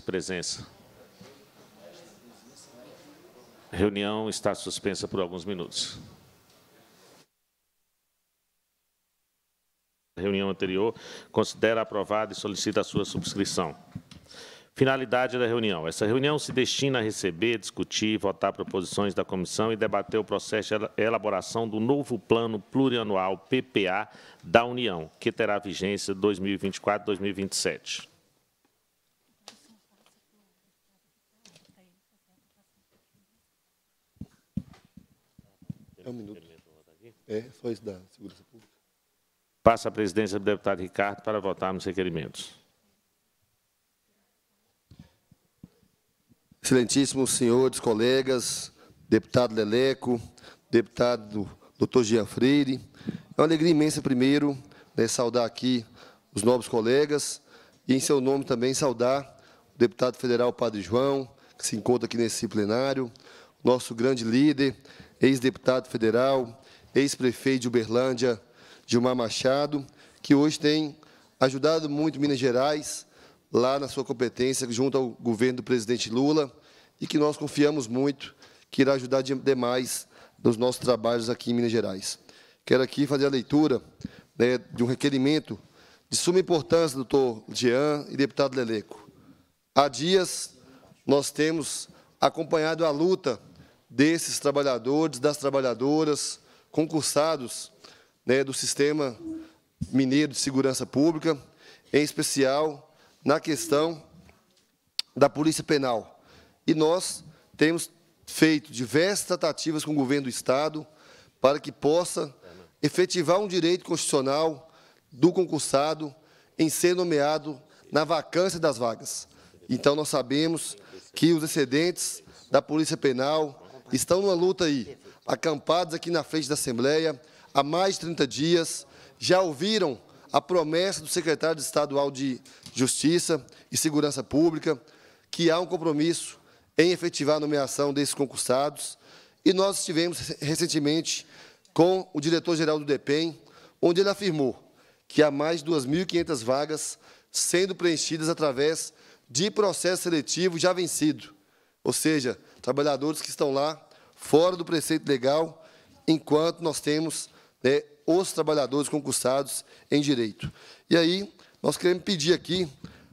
presença. A reunião está suspensa por alguns minutos. A reunião anterior considera aprovada e solicita a sua subscrição. Finalidade da reunião. Essa reunião se destina a receber, discutir, votar proposições da comissão e debater o processo de elaboração do novo Plano Plurianual PPA da União, que terá vigência 2024-2027. É um minuto. É, só isso da segurança pública. Passa a presidência do deputado Ricardo para votar nos requerimentos. Excelentíssimos senhores, colegas, deputado Leleco, deputado doutor Jean Freire. É uma alegria imensa, primeiro, né, saudar aqui os novos colegas e, em seu nome, também saudar o deputado federal Padre João, que se encontra aqui nesse plenário, nosso grande líder, ex-deputado federal, ex-prefeito de Uberlândia, Gilmar Machado, que hoje tem ajudado muito Minas Gerais, lá na sua competência, junto ao governo do presidente Lula, e que nós confiamos muito que irá ajudar demais nos nossos trabalhos aqui em Minas Gerais. Quero aqui fazer a leitura né, de um requerimento de suma importância, doutor Jean e deputado Leleco. Há dias, nós temos acompanhado a luta desses trabalhadores, das trabalhadoras concursados né, do Sistema Mineiro de Segurança Pública, em especial na questão da Polícia Penal. E nós temos feito diversas tratativas com o governo do Estado para que possa efetivar um direito constitucional do concursado em ser nomeado na vacância das vagas. Então, nós sabemos que os excedentes da Polícia Penal, estão numa luta aí, acampados aqui na frente da Assembleia há mais de 30 dias, já ouviram a promessa do secretário de estadual de Justiça e Segurança Pública que há um compromisso em efetivar a nomeação desses concursados. E nós estivemos recentemente com o diretor-geral do DEPEN, onde ele afirmou que há mais de 2.500 vagas sendo preenchidas através de processo seletivo já vencido, ou seja, trabalhadores que estão lá fora do preceito legal, enquanto nós temos né, os trabalhadores concursados em direito. E aí, nós queremos pedir aqui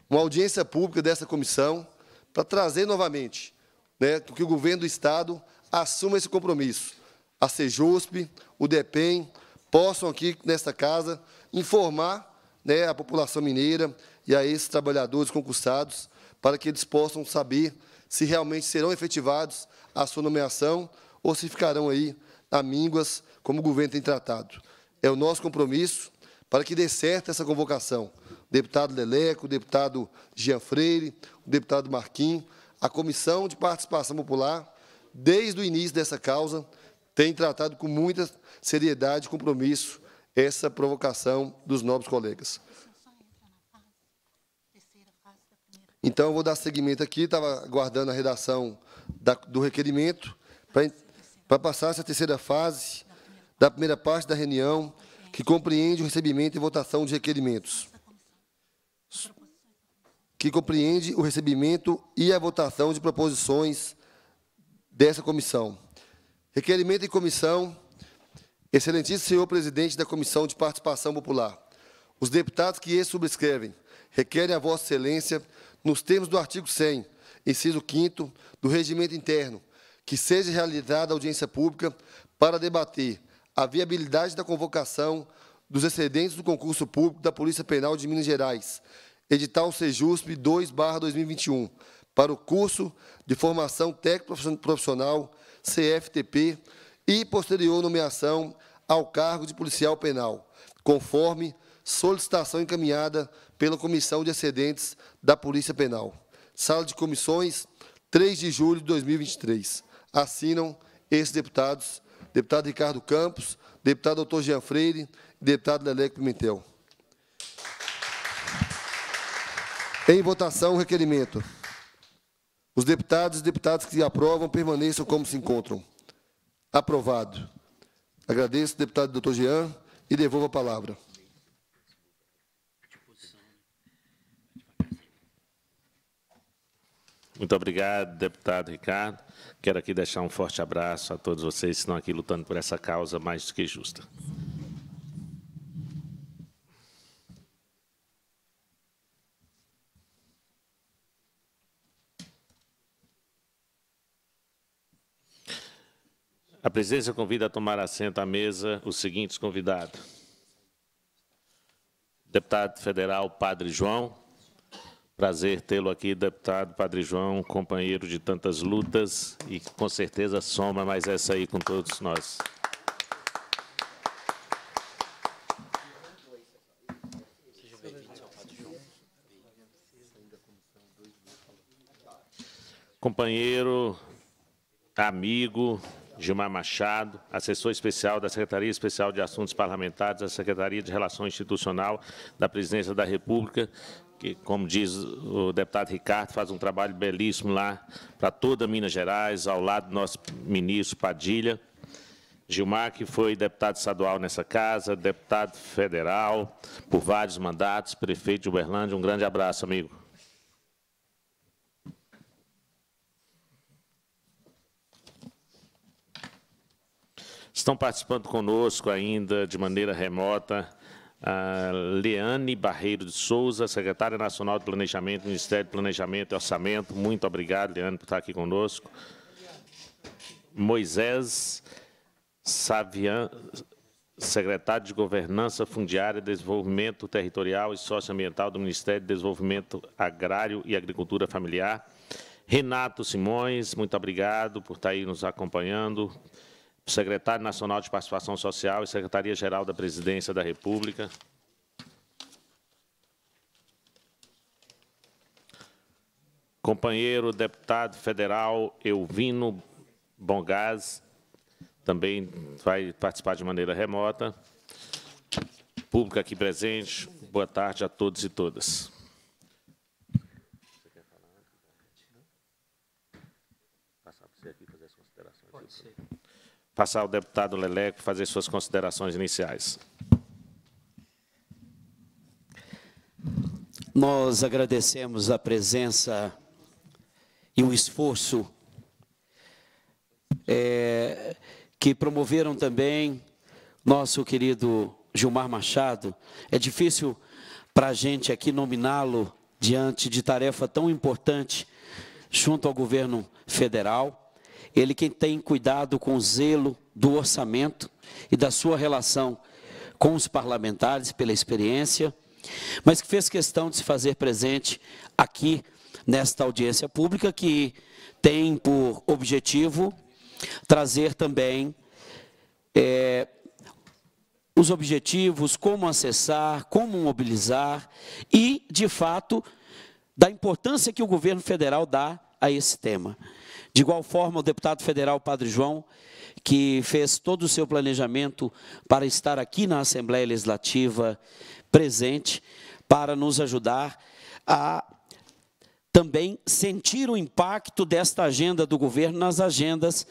uma audiência pública dessa comissão para trazer novamente né, que o governo do Estado assuma esse compromisso. A Sejusp, o DEPEN, possam aqui, nesta casa, informar né, a população mineira e a esses trabalhadores concursados para que eles possam saber se realmente serão efetivados a sua nomeação ou se ficarão aí a mínguas, como o governo tem tratado. É o nosso compromisso para que dê certo essa convocação. O deputado Leleco, o deputado Jean Freire, o deputado Marquinhos, a Comissão de Participação Popular, desde o início dessa causa, tem tratado com muita seriedade e compromisso essa provocação dos nobres colegas. Então, eu vou dar seguimento aqui, estava aguardando a redação da, do requerimento, para, passar essa terceira fase da primeira parte da reunião, que compreende o recebimento e votação de requerimentos. Que compreende o recebimento e a votação de proposições dessa comissão. Requerimento em comissão, excelentíssimo senhor presidente da Comissão de Participação Popular. Os deputados que eles subscrevem requerem a Vossa Excelência nos termos do artigo 100, inciso 5 do Regimento Interno, que seja realizada audiência pública para debater a viabilidade da convocação dos excedentes do concurso público da Polícia Penal de Minas Gerais, edital Sejusp 2/2021, para o curso de formação técnico-profissional CFTP e posterior nomeação ao cargo de policial penal, conforme solicitação encaminhada pela Comissão de Excedentes da Polícia Penal. Sala de Comissões, 3 de julho de 2023. Assinam esses deputados, deputado Ricardo Campos, deputado doutor Jean Freire e deputado Leleco Pimentel. Em votação, requerimento. Os deputados e deputadas que aprovam permaneçam como se encontram. Aprovado. Agradeço, deputado doutor Jean, e devolvo a palavra. Muito obrigado, deputado Ricardo. Quero aqui deixar um forte abraço a todos vocês que estão aqui lutando por essa causa mais do que justa. A presidência convida a tomar assento à mesa os seguintes convidados. Deputado federal Padre João, Prazer tê-lo aqui, deputado Padre João, companheiro de tantas lutas e com certeza soma mais essa aí com todos nós. Companheiro, amigo, Gilmar Machado, assessor especial da Secretaria Especial de Assuntos Parlamentares, da Secretaria de Relações Institucional da Presidência da República, que, como diz o deputado Ricardo, faz um trabalho belíssimo lá para toda Minas Gerais, ao lado do nosso ministro Padilha. Gilmar, que foi deputado estadual nessa casa, deputado federal, por vários mandatos, prefeito de Uberlândia. Um grande abraço, amigo. Estão participando conosco ainda de maneira remota ah, Leane Barreiro de Souza, secretária nacional de Planejamento, Ministério de Planejamento e Orçamento. Muito obrigado, Leane, por estar aqui conosco. Moisés Savian, secretário de Governança Fundiária, Desenvolvimento Territorial e Socioambiental do Ministério de Desenvolvimento Agrário e Agricultura Familiar. Renato Simões, muito obrigado por estar aí nos acompanhando o secretário nacional de participação social e secretaria-geral da Presidência da República. Companheiro deputado federal Elvino Bongás, também vai participar de maneira remota. Público aqui presente, boa tarde a todos e todas. Você quer falar? Pode ser passar ao deputado Leleco fazer suas considerações iniciais. Nós agradecemos a presença e o esforço é, que promoveram também nosso querido Gilmar Machado. É difícil para a gente aqui nominá-lo diante de tarefa tão importante junto ao governo federal ele quem tem cuidado com o zelo do orçamento e da sua relação com os parlamentares pela experiência, mas que fez questão de se fazer presente aqui nesta audiência pública que tem por objetivo trazer também é, os objetivos, como acessar, como mobilizar e, de fato, da importância que o governo federal dá a esse tema. De igual forma, o deputado federal Padre João, que fez todo o seu planejamento para estar aqui na Assembleia Legislativa presente, para nos ajudar a também sentir o impacto desta agenda do governo nas agendas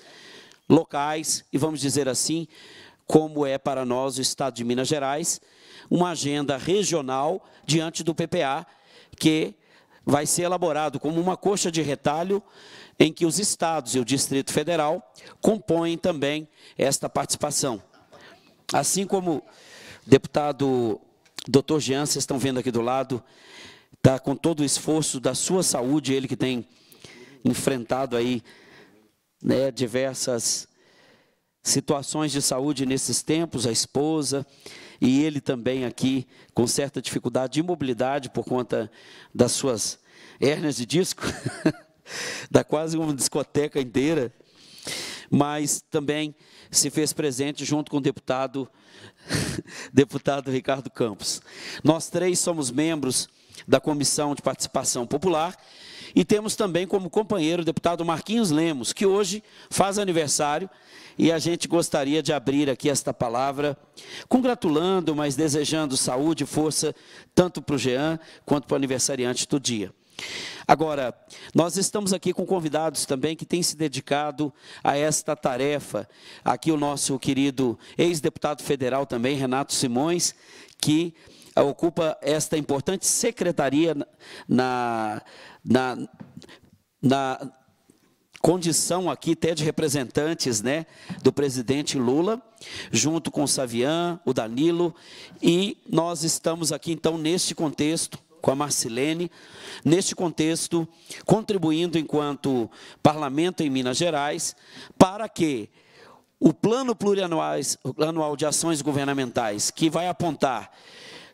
locais e, vamos dizer assim, como é para nós o Estado de Minas Gerais, uma agenda regional diante do PPA, que vai ser elaborado como uma coxa de retalho em que os estados e o Distrito Federal compõem também esta participação. Assim como o deputado Dr. Jean, vocês estão vendo aqui do lado, está com todo o esforço da sua saúde, ele que tem enfrentado aí né, diversas situações de saúde nesses tempos, a esposa e ele também aqui com certa dificuldade de mobilidade por conta das suas hérnias de disco. Dá quase uma discoteca inteira. Mas também se fez presente junto com o deputado, deputado Ricardo Campos. Nós três somos membros da Comissão de Participação Popular e temos também como companheiro o deputado Marquinhos Lemos, que hoje faz aniversário e a gente gostaria de abrir aqui esta palavra, congratulando, mas desejando saúde e força tanto para o Jean quanto para o aniversariante do dia. Agora, nós estamos aqui com convidados também que têm se dedicado a esta tarefa. Aqui o nosso querido ex-deputado federal também, Renato Simões, que ah, ocupa esta importante secretaria na, na, na condição aqui até de representantes né, do presidente Lula, junto com o Savian, o Danilo, e nós estamos aqui então neste contexto com a Marcilene, neste contexto, contribuindo enquanto parlamento em Minas Gerais, para que o plano plurianual de ações governamentais, que vai apontar,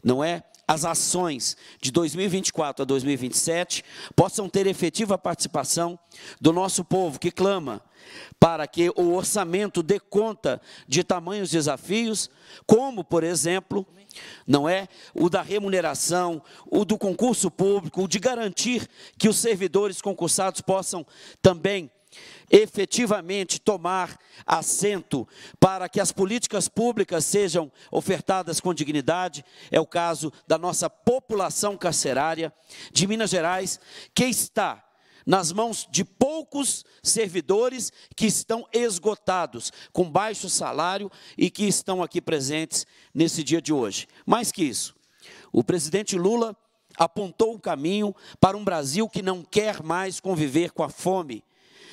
não é, as ações de 2024 a 2027 possam ter efetiva participação do nosso povo que clama para que o orçamento dê conta de tamanhos desafios, como, por exemplo, não é? O da remuneração, o do concurso público, o de garantir que os servidores concursados possam também efetivamente tomar assento para que as políticas públicas sejam ofertadas com dignidade. É o caso da nossa população carcerária de Minas Gerais, que está nas mãos de poucos servidores que estão esgotados, com baixo salário e que estão aqui presentes nesse dia de hoje. Mais que isso, o presidente Lula apontou o caminho para um Brasil que não quer mais conviver com a fome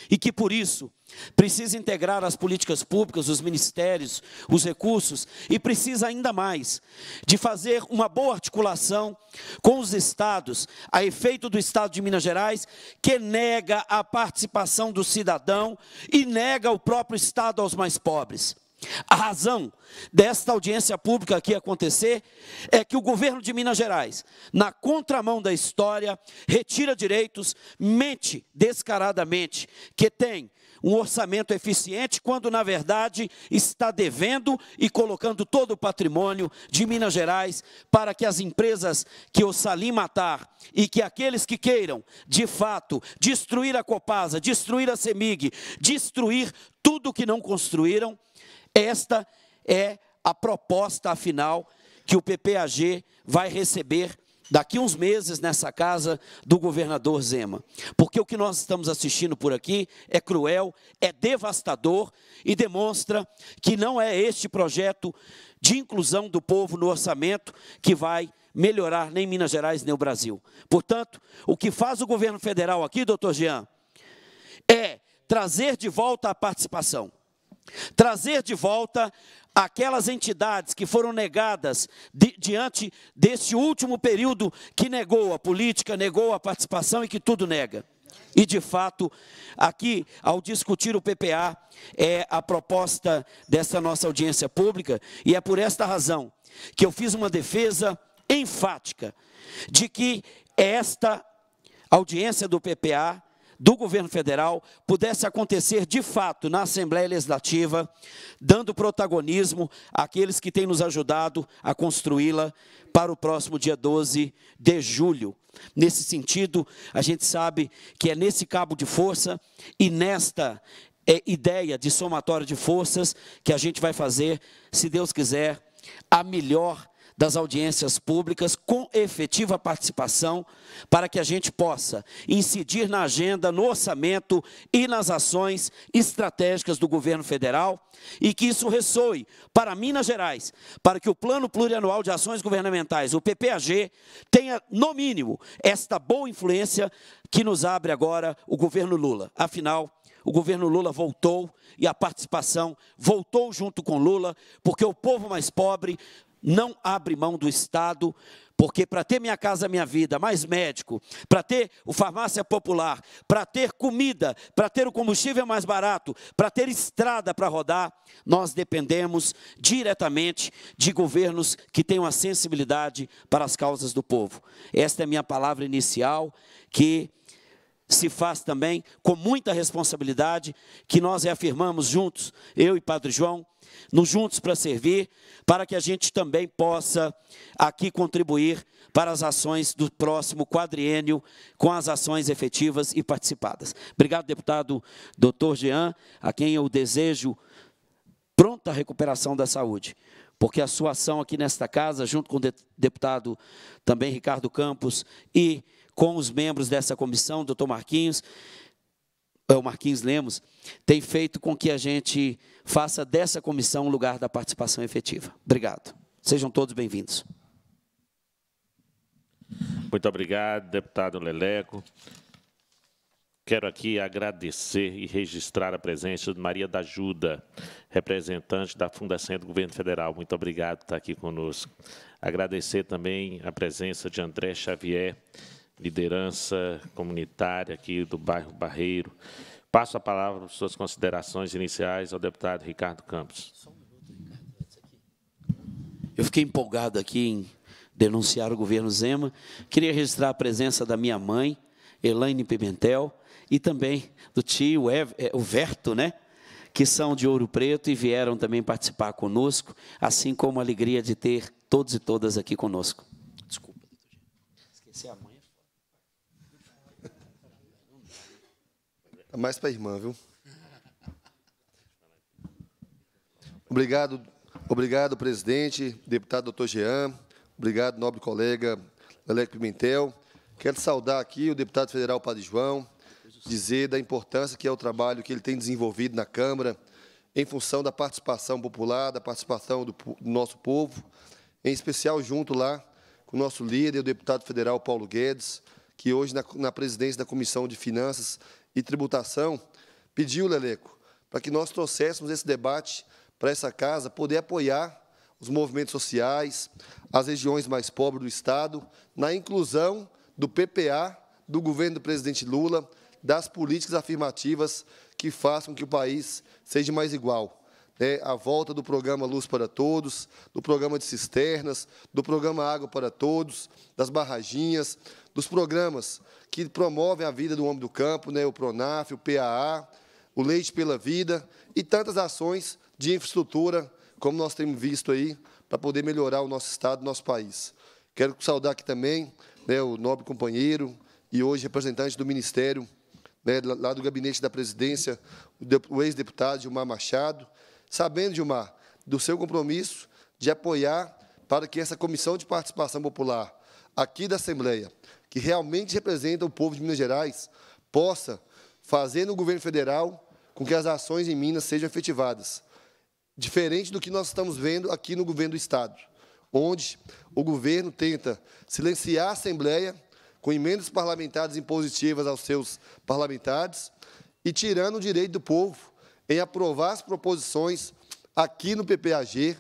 e que por isso precisa integrar as políticas públicas, os ministérios, os recursos e precisa ainda mais de fazer uma boa articulação com os estados, a efeito do estado de Minas Gerais, que nega a participação do cidadão e nega o próprio estado aos mais pobres. A razão desta audiência pública aqui acontecer é que o governo de Minas Gerais, na contramão da história, retira direitos, mente descaradamente que tem um orçamento eficiente, quando na verdade está devendo e colocando todo o patrimônio de Minas Gerais para que as empresas que o Salim matar e que aqueles que queiram, de fato, destruir a Copasa, destruir a Semig, destruir tudo que não construíram, esta é a proposta final que o PPAG vai receber daqui uns meses nessa casa do governador Zema. Porque o que nós estamos assistindo por aqui é cruel, é devastador e demonstra que não é este projeto de inclusão do povo no orçamento que vai melhorar nem Minas Gerais nem o Brasil. Portanto, o que faz o governo federal aqui, doutor Jean, é trazer de volta a participação trazer de volta aquelas entidades que foram negadas diante desse último período que negou a política, negou a participação e que tudo nega. E de fato, aqui, ao discutir o PPA, é a proposta dessa nossa audiência pública, e é por esta razão que eu fiz uma defesa enfática de que esta audiência do PPA do governo federal pudesse acontecer de fato na Assembleia Legislativa, dando protagonismo àqueles que têm nos ajudado a construí-la para o próximo dia 12 de julho. Nesse sentido, a gente sabe que é nesse cabo de força e nesta é, ideia de somatório de forças que a gente vai fazer, se Deus quiser, a melhor das audiências públicas com efetiva participação, para que a gente possa incidir na agenda, no orçamento e nas ações estratégicas do governo federal e que isso ressoe para Minas Gerais, para que o Plano Plurianual de Ações Governamentais, o PPAG, tenha, no mínimo, esta boa influência que nos abre agora o governo Lula. Afinal, o governo Lula voltou e a participação voltou junto com Lula, porque o povo mais pobre não abre mão do Estado, porque para ter minha casa, minha vida, mais médico, para ter o farmácia popular, para ter comida, para ter o combustível mais barato, para ter estrada para rodar, nós dependemos diretamente de governos que tenham a sensibilidade para as causas do povo. Esta é a minha palavra inicial que se faz também com muita responsabilidade, que nós reafirmamos juntos, eu e Padre João, nos juntos para servir, para que a gente também possa aqui contribuir para as ações do próximo quadriênio com as ações efetivas e participadas. Obrigado, deputado doutor Jean, a quem eu desejo pronta recuperação da saúde, porque a sua ação aqui nesta casa, junto com o deputado também Ricardo Campos e com os membros dessa comissão, doutor Marquinhos, eh, o Marquinhos Lemos, tem feito com que a gente faça dessa comissão um lugar da participação efetiva. Obrigado. Sejam todos bem-vindos. Muito obrigado, deputado Leleco. Quero aqui agradecer e registrar a presença de Maria da Ajuda, representante da Fundação do Governo Federal. Muito obrigado por estar aqui conosco. Agradecer também a presença de André Xavier, liderança comunitária aqui do bairro Barreiro. Passo a palavra para suas considerações iniciais ao deputado Ricardo Campos. Eu fiquei empolgado aqui em denunciar o governo Zema. Queria registrar a presença da minha mãe, Elaine Pimentel, e também do tio é, o Verto, né? que são de Ouro Preto e vieram também participar conosco, assim como a alegria de ter todos e todas aqui conosco. É mais para a irmã, viu? Obrigado, obrigado, presidente, deputado doutor Jean, obrigado, nobre colega Lelec Pimentel. Quero saudar aqui o deputado federal Padre João, dizer da importância que é o trabalho que ele tem desenvolvido na Câmara, em função da participação popular, da participação do, do nosso povo, em especial junto lá com o nosso líder, o deputado federal Paulo Guedes, que hoje, na, na presidência da Comissão de Finanças, e Tributação, pediu, Leleco, para que nós trouxéssemos esse debate para essa casa, poder apoiar os movimentos sociais, as regiões mais pobres do Estado, na inclusão do PPA, do governo do presidente Lula, das políticas afirmativas que façam que o país seja mais igual. Né, a volta do programa Luz para Todos, do programa de cisternas, do programa Água para Todos, das barraginhas, dos programas que promovem a vida do homem do campo, né, o PRONAF, o PAA, o Leite pela Vida e tantas ações de infraestrutura, como nós temos visto aí, para poder melhorar o nosso Estado, o nosso país. Quero saudar aqui também né, o nobre companheiro e hoje representante do Ministério, né, lá do gabinete da presidência, o ex-deputado Gilmar Machado, sabendo, Gilmar, do seu compromisso de apoiar para que essa comissão de participação popular aqui da Assembleia, que realmente representa o povo de Minas Gerais, possa fazer no governo federal com que as ações em Minas sejam efetivadas, diferente do que nós estamos vendo aqui no governo do Estado, onde o governo tenta silenciar a Assembleia com emendas parlamentares impositivas aos seus parlamentares e tirando o direito do povo em aprovar as proposições aqui no PPAG,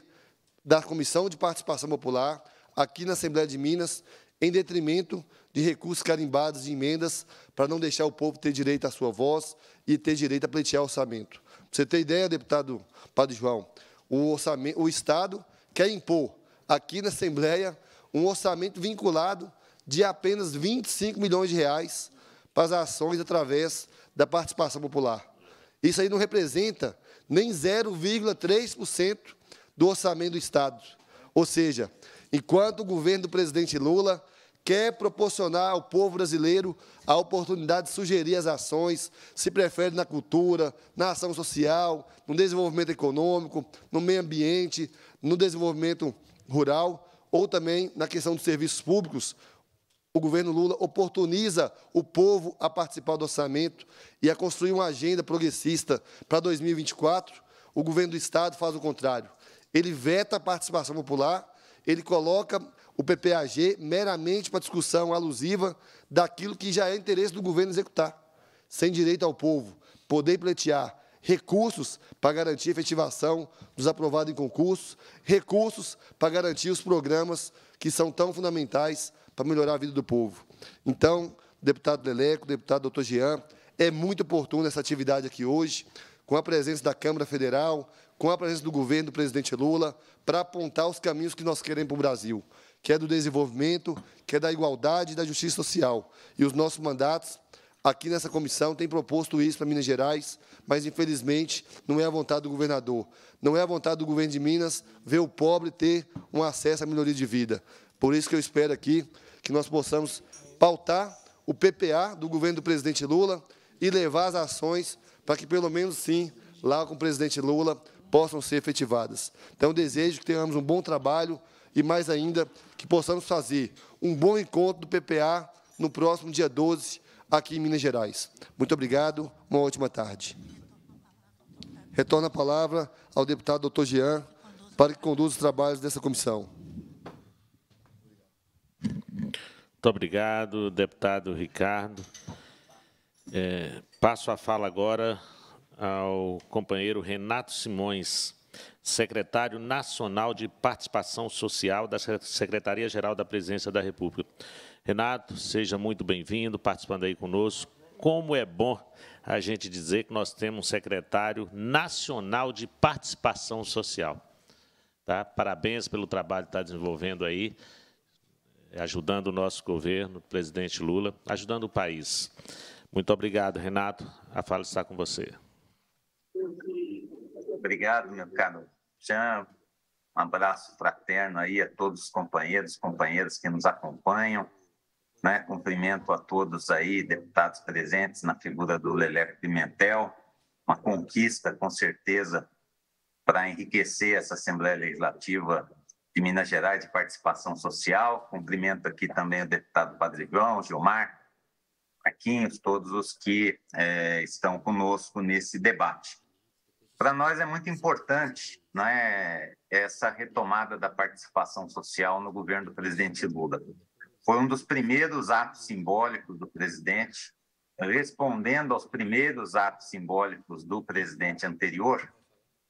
da Comissão de Participação Popular, aqui na Assembleia de Minas, em detrimento de recursos carimbados de emendas, para não deixar o povo ter direito à sua voz e ter direito a pleitear orçamento. você ter ideia, deputado Padre João, o, orçamento, o Estado quer impor aqui na Assembleia um orçamento vinculado de apenas 25 milhões de reais para as ações através da participação popular. Isso aí não representa nem 0,3% do orçamento do Estado. Ou seja, enquanto o governo do presidente Lula quer proporcionar ao povo brasileiro a oportunidade de sugerir as ações, se prefere na cultura, na ação social, no desenvolvimento econômico, no meio ambiente, no desenvolvimento rural, ou também na questão dos serviços públicos, o governo Lula oportuniza o povo a participar do orçamento e a construir uma agenda progressista para 2024. O governo do Estado faz o contrário. Ele veta a participação popular, ele coloca o PPAG meramente para discussão alusiva daquilo que já é interesse do governo executar, sem direito ao povo poder pleitear recursos para garantir a efetivação dos aprovados em concursos, recursos para garantir os programas que são tão fundamentais para melhorar a vida do povo. Então, deputado Leleco, deputado doutor Jean, é muito oportuna essa atividade aqui hoje, com a presença da Câmara Federal, com a presença do governo do presidente Lula, para apontar os caminhos que nós queremos para o Brasil, que é do desenvolvimento, que é da igualdade e da justiça social. E os nossos mandatos aqui nessa comissão têm proposto isso para Minas Gerais, mas, infelizmente, não é a vontade do governador. Não é a vontade do governo de Minas ver o pobre ter um acesso à melhoria de vida. Por isso que eu espero aqui que nós possamos pautar o PPA do governo do presidente Lula e levar as ações para que, pelo menos, sim, lá com o presidente Lula, possam ser efetivadas. Então, desejo que tenhamos um bom trabalho e, mais ainda, que possamos fazer um bom encontro do PPA no próximo dia 12, aqui em Minas Gerais. Muito obrigado, uma ótima tarde. Retorno a palavra ao deputado doutor Jean para que conduza os trabalhos dessa comissão. Muito obrigado, deputado Ricardo. É, passo a fala agora ao companheiro Renato Simões, secretário nacional de participação social da Secretaria-Geral da Presidência da República. Renato, seja muito bem-vindo, participando aí conosco. Como é bom a gente dizer que nós temos um secretário nacional de participação social. Tá? Parabéns pelo trabalho que está desenvolvendo aí. É, ajudando o nosso governo, o presidente Lula, ajudando o país. Muito obrigado, Renato. A fala está com você. Obrigado, meu caro Jean. Um abraço fraterno aí a todos os companheiros e companheiras que nos acompanham. Né? Cumprimento a todos aí, deputados presentes, na figura do Leleco Pimentel. Uma conquista, com certeza, para enriquecer essa Assembleia Legislativa de Minas Gerais de Participação Social. Cumprimento aqui também o deputado Padrigão, Gilmar, Marquinhos, todos os que é, estão conosco nesse debate. Para nós é muito importante né, essa retomada da participação social no governo do presidente Lula. Foi um dos primeiros atos simbólicos do presidente, respondendo aos primeiros atos simbólicos do presidente anterior,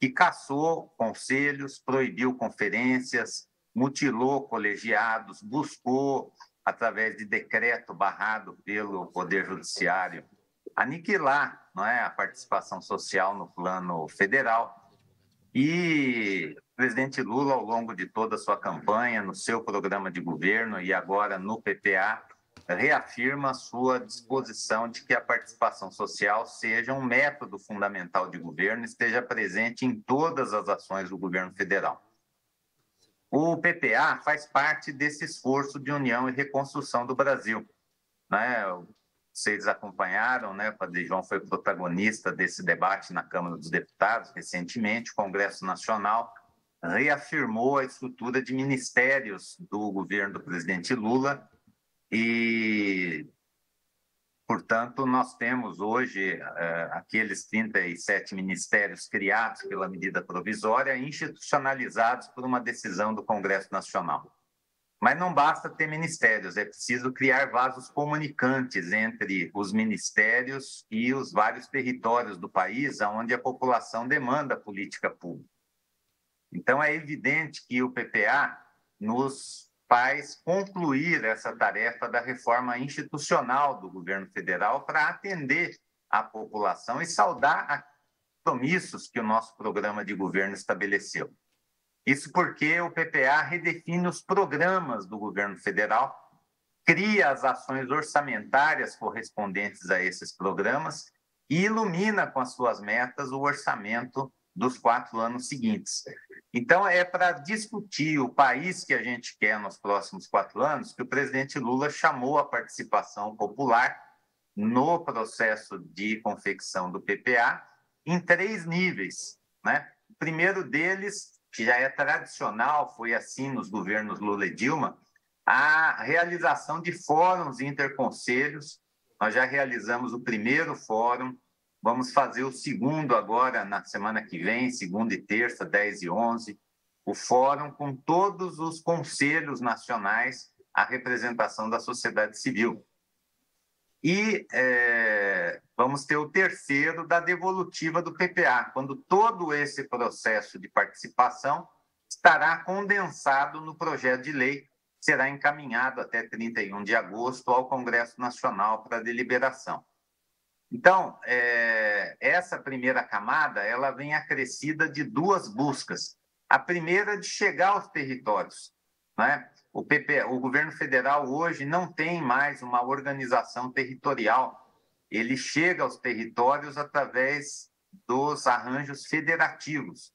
que caçou conselhos, proibiu conferências, mutilou colegiados, buscou, através de decreto barrado pelo Poder Judiciário, aniquilar não é, a participação social no plano federal. E o presidente Lula, ao longo de toda a sua campanha, no seu programa de governo e agora no PPA, reafirma sua disposição de que a participação social seja um método fundamental de governo e esteja presente em todas as ações do governo federal. O PPA faz parte desse esforço de união e reconstrução do Brasil. Né? Vocês acompanharam, né? o Padre João foi protagonista desse debate na Câmara dos Deputados recentemente, o Congresso Nacional reafirmou a estrutura de ministérios do governo do presidente Lula e, portanto, nós temos hoje uh, aqueles 37 ministérios criados pela medida provisória, institucionalizados por uma decisão do Congresso Nacional. Mas não basta ter ministérios, é preciso criar vasos comunicantes entre os ministérios e os vários territórios do país, onde a população demanda política pública. Então, é evidente que o PPA nos faz concluir essa tarefa da reforma institucional do governo federal para atender a população e saudar a compromissos que o nosso programa de governo estabeleceu. Isso porque o PPA redefine os programas do governo federal, cria as ações orçamentárias correspondentes a esses programas e ilumina com as suas metas o orçamento dos quatro anos seguintes. Então, é para discutir o país que a gente quer nos próximos quatro anos que o presidente Lula chamou a participação popular no processo de confecção do PPA em três níveis. Né? O primeiro deles, que já é tradicional, foi assim nos governos Lula e Dilma, a realização de fóruns interconselhos. Nós já realizamos o primeiro fórum Vamos fazer o segundo agora, na semana que vem, segunda e terça, 10 e 11, o fórum com todos os conselhos nacionais a representação da sociedade civil. E é, vamos ter o terceiro da devolutiva do PPA, quando todo esse processo de participação estará condensado no projeto de lei, será encaminhado até 31 de agosto ao Congresso Nacional para deliberação. Então, é, essa primeira camada ela vem acrescida de duas buscas. A primeira é de chegar aos territórios. Né? O, PP, o governo federal hoje não tem mais uma organização territorial. Ele chega aos territórios através dos arranjos federativos.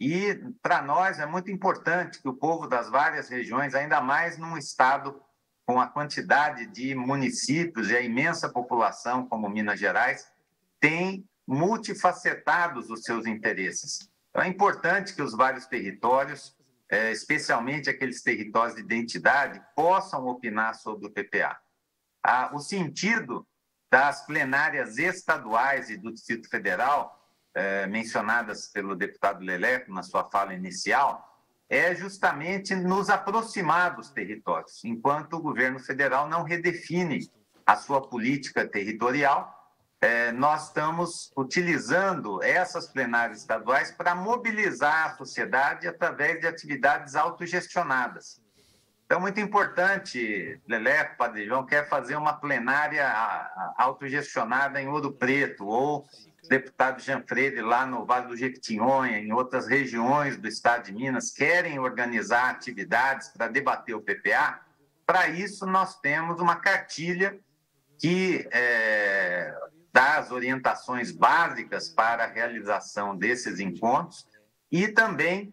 E para nós é muito importante que o povo das várias regiões, ainda mais num estado com a quantidade de municípios e a imensa população como Minas Gerais, tem multifacetados os seus interesses. Então, é importante que os vários territórios, é, especialmente aqueles territórios de identidade, possam opinar sobre o PPA. Ah, o sentido das plenárias estaduais e do Distrito Federal, é, mencionadas pelo deputado Leleco na sua fala inicial, é justamente nos aproximar dos territórios, enquanto o governo federal não redefine a sua política territorial. É, nós estamos utilizando essas plenárias estaduais para mobilizar a sociedade através de atividades autogestionadas. Então, muito importante, Lelé, Padre João, quer fazer uma plenária autogestionada em Ouro Preto ou deputado Freire lá no Vale do Jequitinhonha, em outras regiões do estado de Minas, querem organizar atividades para debater o PPA, para isso nós temos uma cartilha que é, dá as orientações básicas para a realização desses encontros e também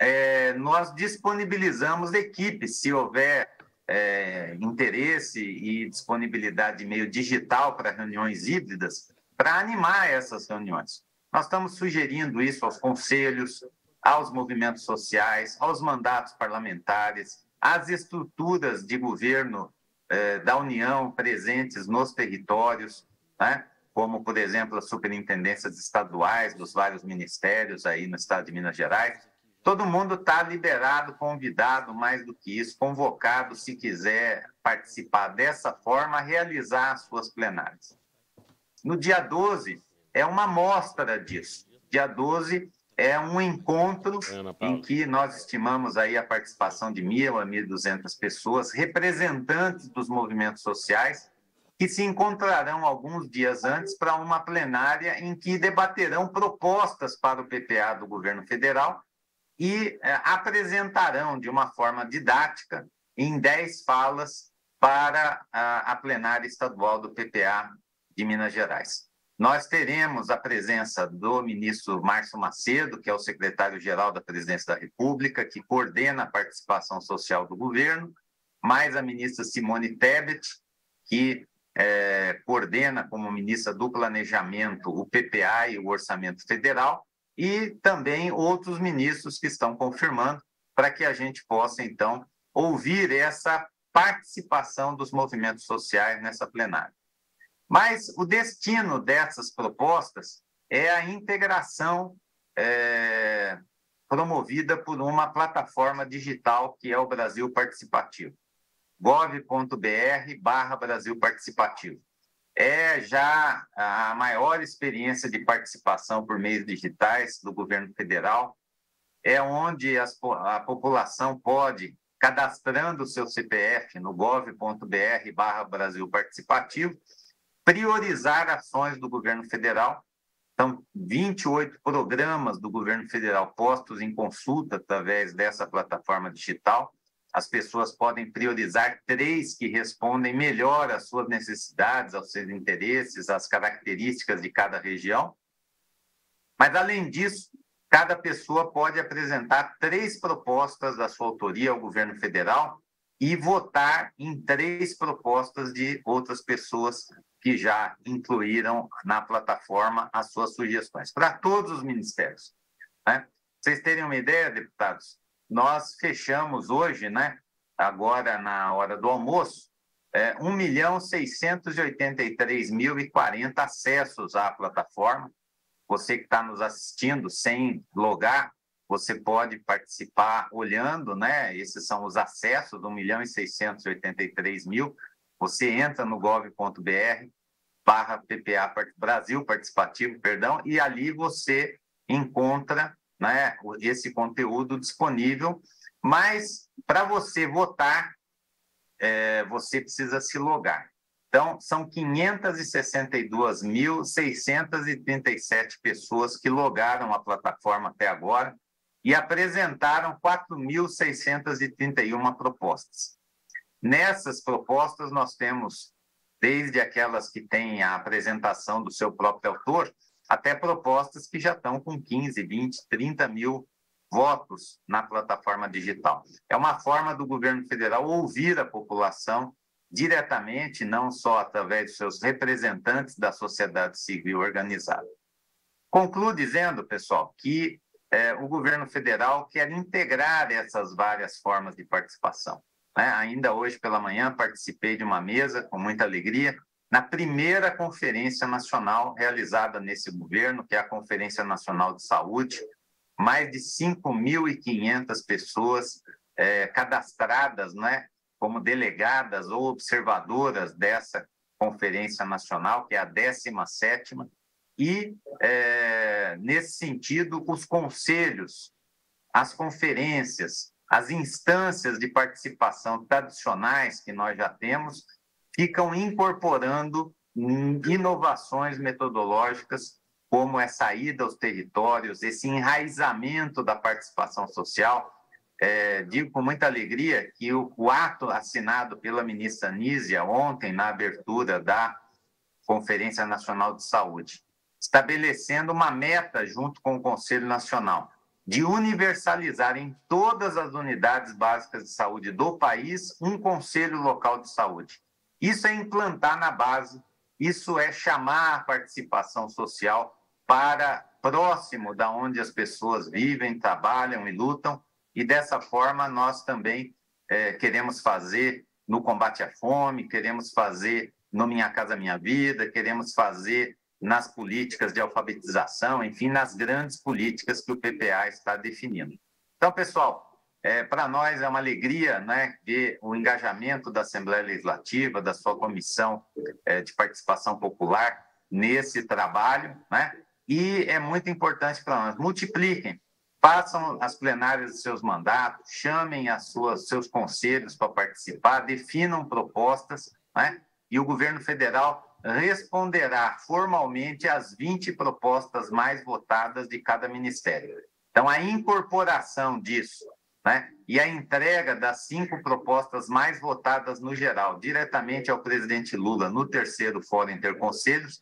é, nós disponibilizamos equipes, se houver é, interesse e disponibilidade de meio digital para reuniões híbridas, para animar essas reuniões. Nós estamos sugerindo isso aos conselhos, aos movimentos sociais, aos mandatos parlamentares, às estruturas de governo eh, da União presentes nos territórios, né? como, por exemplo, as superintendências estaduais dos vários ministérios aí no estado de Minas Gerais. Todo mundo está liberado, convidado, mais do que isso, convocado, se quiser participar dessa forma, a realizar as suas plenárias. No dia 12 é uma amostra disso. Dia 12 é um encontro em que nós estimamos aí a participação de mil a 1.200 pessoas, representantes dos movimentos sociais, que se encontrarão alguns dias antes para uma plenária em que debaterão propostas para o PPA do governo federal e é, apresentarão de uma forma didática, em 10 falas, para a, a plenária estadual do PPA e Minas Gerais. Nós teremos a presença do ministro Márcio Macedo, que é o secretário-geral da Presidência da República, que coordena a participação social do governo, mais a ministra Simone Tebet, que é, coordena como ministra do Planejamento o PPA e o Orçamento Federal, e também outros ministros que estão confirmando, para que a gente possa, então, ouvir essa participação dos movimentos sociais nessa plenária. Mas o destino dessas propostas é a integração é, promovida por uma plataforma digital que é o Brasil Participativo, gov.br barra Brasil Participativo. É já a maior experiência de participação por meios digitais do governo federal, é onde as, a população pode, cadastrando o seu CPF no gov.br barra Brasil Participativo, priorizar ações do governo federal. Então, 28 programas do governo federal postos em consulta através dessa plataforma digital. As pessoas podem priorizar três que respondem melhor às suas necessidades, aos seus interesses, às características de cada região. Mas, além disso, cada pessoa pode apresentar três propostas da sua autoria ao governo federal e votar em três propostas de outras pessoas que já incluíram na plataforma as suas sugestões, para todos os ministérios. Né? vocês terem uma ideia, deputados, nós fechamos hoje, né, agora na hora do almoço, é, 1 milhão 683 mil e 40 acessos à plataforma. Você que está nos assistindo sem logar, você pode participar olhando, né? Esses são os acessos, 1 milhão e 683 mil. Você entra no gov.br, barra PPA Brasil Participativo, perdão, e ali você encontra né, esse conteúdo disponível. Mas para você votar, é, você precisa se logar. Então, são 562.637 pessoas que logaram a plataforma até agora e apresentaram 4.631 propostas. Nessas propostas, nós temos desde aquelas que têm a apresentação do seu próprio autor, até propostas que já estão com 15, 20, 30 mil votos na plataforma digital. É uma forma do governo federal ouvir a população diretamente, não só através de seus representantes da sociedade civil organizada. Concluo dizendo, pessoal, que eh, o governo federal quer integrar essas várias formas de participação. Né? Ainda hoje pela manhã participei de uma mesa com muita alegria na primeira conferência nacional realizada nesse governo, que é a Conferência Nacional de Saúde, mais de 5.500 pessoas é, cadastradas, né, como delegadas ou observadoras dessa conferência nacional, que é a 17 e, é, nesse sentido, os conselhos, as conferências, as instâncias de participação tradicionais que nós já temos ficam incorporando hum, inovações metodológicas, como essa ida aos territórios, esse enraizamento da participação social. É, digo com muita alegria que o, o ato assinado pela ministra Nízia ontem, na abertura da Conferência Nacional de Saúde, estabelecendo uma meta junto com o Conselho Nacional de universalizar em todas as unidades básicas de saúde do país um conselho local de saúde. Isso é implantar na base, isso é chamar a participação social para próximo da onde as pessoas vivem, trabalham e lutam, e dessa forma nós também é, queremos fazer no combate à fome, queremos fazer no Minha Casa Minha Vida, queremos fazer nas políticas de alfabetização, enfim, nas grandes políticas que o PPA está definindo. Então, pessoal, é, para nós é uma alegria né, ver o engajamento da Assembleia Legislativa, da sua comissão é, de participação popular nesse trabalho, né? E é muito importante para nós. Multipliquem, façam as plenárias dos seus mandatos, chamem as suas, seus conselhos para participar, definam propostas, né? E o governo federal responderá formalmente às 20 propostas mais votadas de cada ministério. Então, a incorporação disso né, e a entrega das cinco propostas mais votadas no geral diretamente ao presidente Lula no terceiro Fórum Interconselhos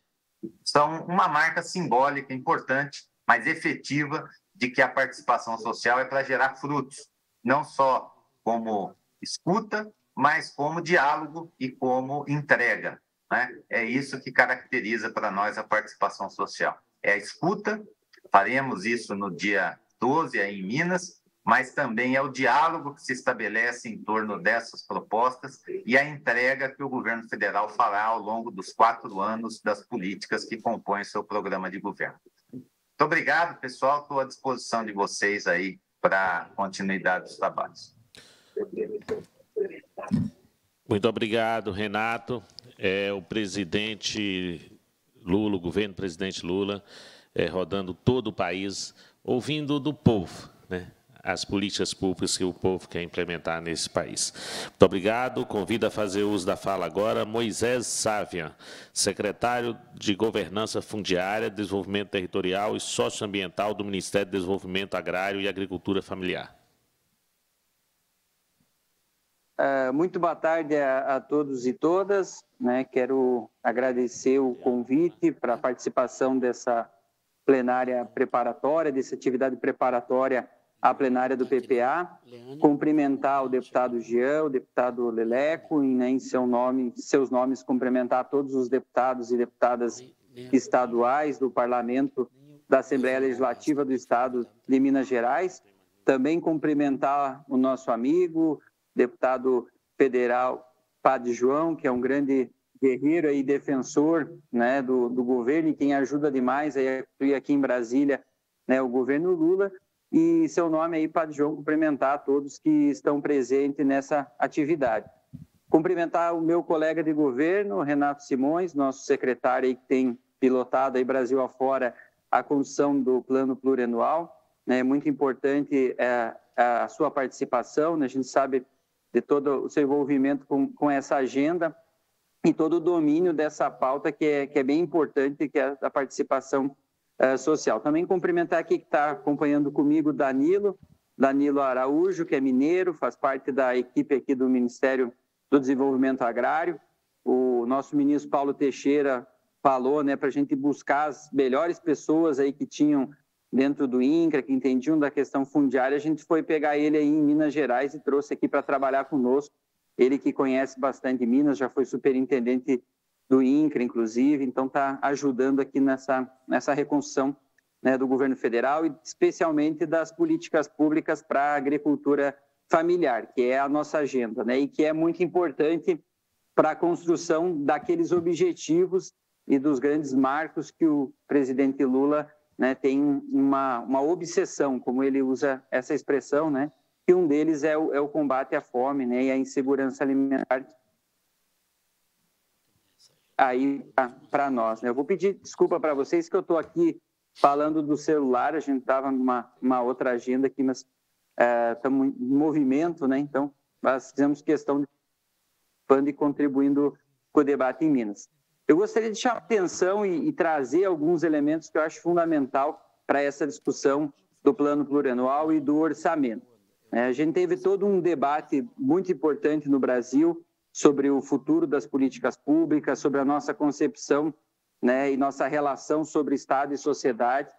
são uma marca simbólica importante, mas efetiva, de que a participação social é para gerar frutos, não só como escuta, mas como diálogo e como entrega né? É isso que caracteriza para nós a participação social. É a escuta, faremos isso no dia 12 aí em Minas, mas também é o diálogo que se estabelece em torno dessas propostas e a entrega que o governo federal fará ao longo dos quatro anos das políticas que compõem seu programa de governo. Muito obrigado, pessoal. Estou à disposição de vocês aí para a continuidade dos trabalhos. Muito obrigado, Renato é, o presidente Lula, o governo do presidente Lula, é, rodando todo o país, ouvindo do povo, né? as políticas públicas que o povo quer implementar nesse país. Muito obrigado. Convido a fazer uso da fala agora Moisés Savian, secretário de Governança Fundiária, Desenvolvimento Territorial e Socioambiental do Ministério do Desenvolvimento Agrário e Agricultura Familiar. Uh, muito boa tarde a, a, todos e todas. Né? Quero agradecer o convite para a participação dessa plenária preparatória, dessa atividade preparatória à plenária do PPA. Cumprimentar o deputado Jean, o deputado Leleco, e né, em seu nome, seus nomes, cumprimentar todos os deputados e deputadas estaduais do Parlamento da Assembleia Legislativa do Estado de Minas Gerais. Também cumprimentar o nosso amigo, deputado federal Padre João, que é um grande guerreiro e defensor né, do, do governo e quem ajuda demais aí, aqui em Brasília né, o governo Lula. E seu nome aí, Padre João, cumprimentar a todos que estão presentes nessa atividade. Cumprimentar o meu colega de governo, Renato Simões, nosso secretário aí que tem pilotado aí Brasil afora a condução do plano plurianual. É né, muito importante é, a sua participação, né. a gente sabe todo o seu envolvimento com, com essa agenda e todo o domínio dessa pauta que é, que é bem importante, que é a participação eh, social. Também cumprimentar aqui que está acompanhando comigo Danilo, Danilo Araújo, que é mineiro, faz parte da equipe aqui do Ministério do Desenvolvimento Agrário. O nosso ministro Paulo Teixeira falou né, para a gente buscar as melhores pessoas aí que tinham dentro do INCRA, que entendiam da questão fundiária, a gente foi pegar ele aí em Minas Gerais e trouxe aqui para trabalhar conosco. Ele que conhece bastante Minas, já foi superintendente do INCRA, inclusive, então está ajudando aqui nessa, nessa reconstrução né, do governo federal e especialmente das políticas públicas para a agricultura familiar, que é a nossa agenda, né, e que é muito importante para a construção daqueles objetivos e dos grandes marcos que o presidente Lula né, tem uma, uma obsessão, como ele usa essa expressão, né, que um deles é o, é o combate à fome né, e à insegurança alimentar. Aí, para nós. Né? Eu vou pedir desculpa para vocês que eu estou aqui falando do celular, a gente estava numa uma outra agenda aqui, mas estamos é, em movimento, né? então nós fizemos questão de e contribuindo com o debate em Minas. Eu gostaria de chamar atenção e, e trazer alguns elementos que eu acho fundamental para essa discussão do plano plurianual e do orçamento. É, a gente teve todo um debate muito importante no Brasil sobre o futuro das políticas públicas, sobre a nossa concepção né, e nossa relação sobre Estado e sociedade.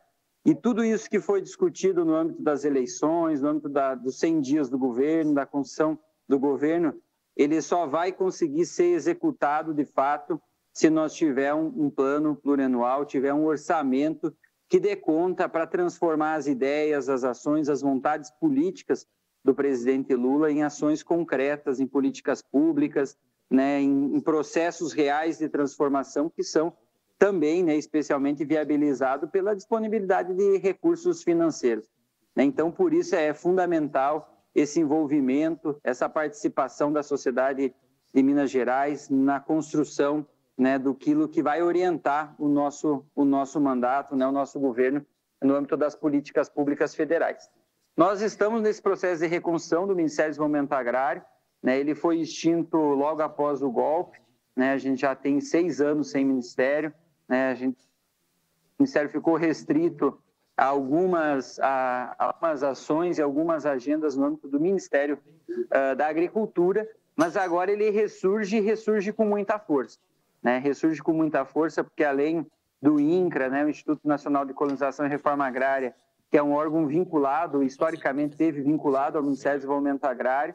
E tudo isso que foi discutido no âmbito das eleições, no âmbito da, dos 100 dias do governo, da construção do governo, ele só vai conseguir ser executado de fato se nós tiver um, um plano plurianual, tiver um orçamento que dê conta para transformar as ideias, as ações, as vontades políticas do presidente Lula em ações concretas, em políticas públicas, né, em, em processos reais de transformação que são também, né, especialmente viabilizado pela disponibilidade de recursos financeiros. Né. Então, por isso é fundamental esse envolvimento, essa participação da sociedade de Minas Gerais na construção né, do quilo que vai orientar o nosso, o nosso mandato, né, o nosso governo no âmbito das políticas públicas federais. Nós estamos nesse processo de reconstrução do Ministério do Desenvolvimento Agrário, né, ele foi extinto logo após o golpe, né, a gente já tem seis anos sem ministério, né, a gente, o ministério ficou restrito a algumas, a, a algumas ações e algumas agendas no âmbito do Ministério uh, da Agricultura, mas agora ele ressurge e ressurge com muita força. Né? Ressurge com muita força, porque além do INCRA, né, o Instituto Nacional de Colonização e Reforma Agrária, que é um órgão vinculado, historicamente teve vinculado ao Ministério do Desenvolvimento Agrário,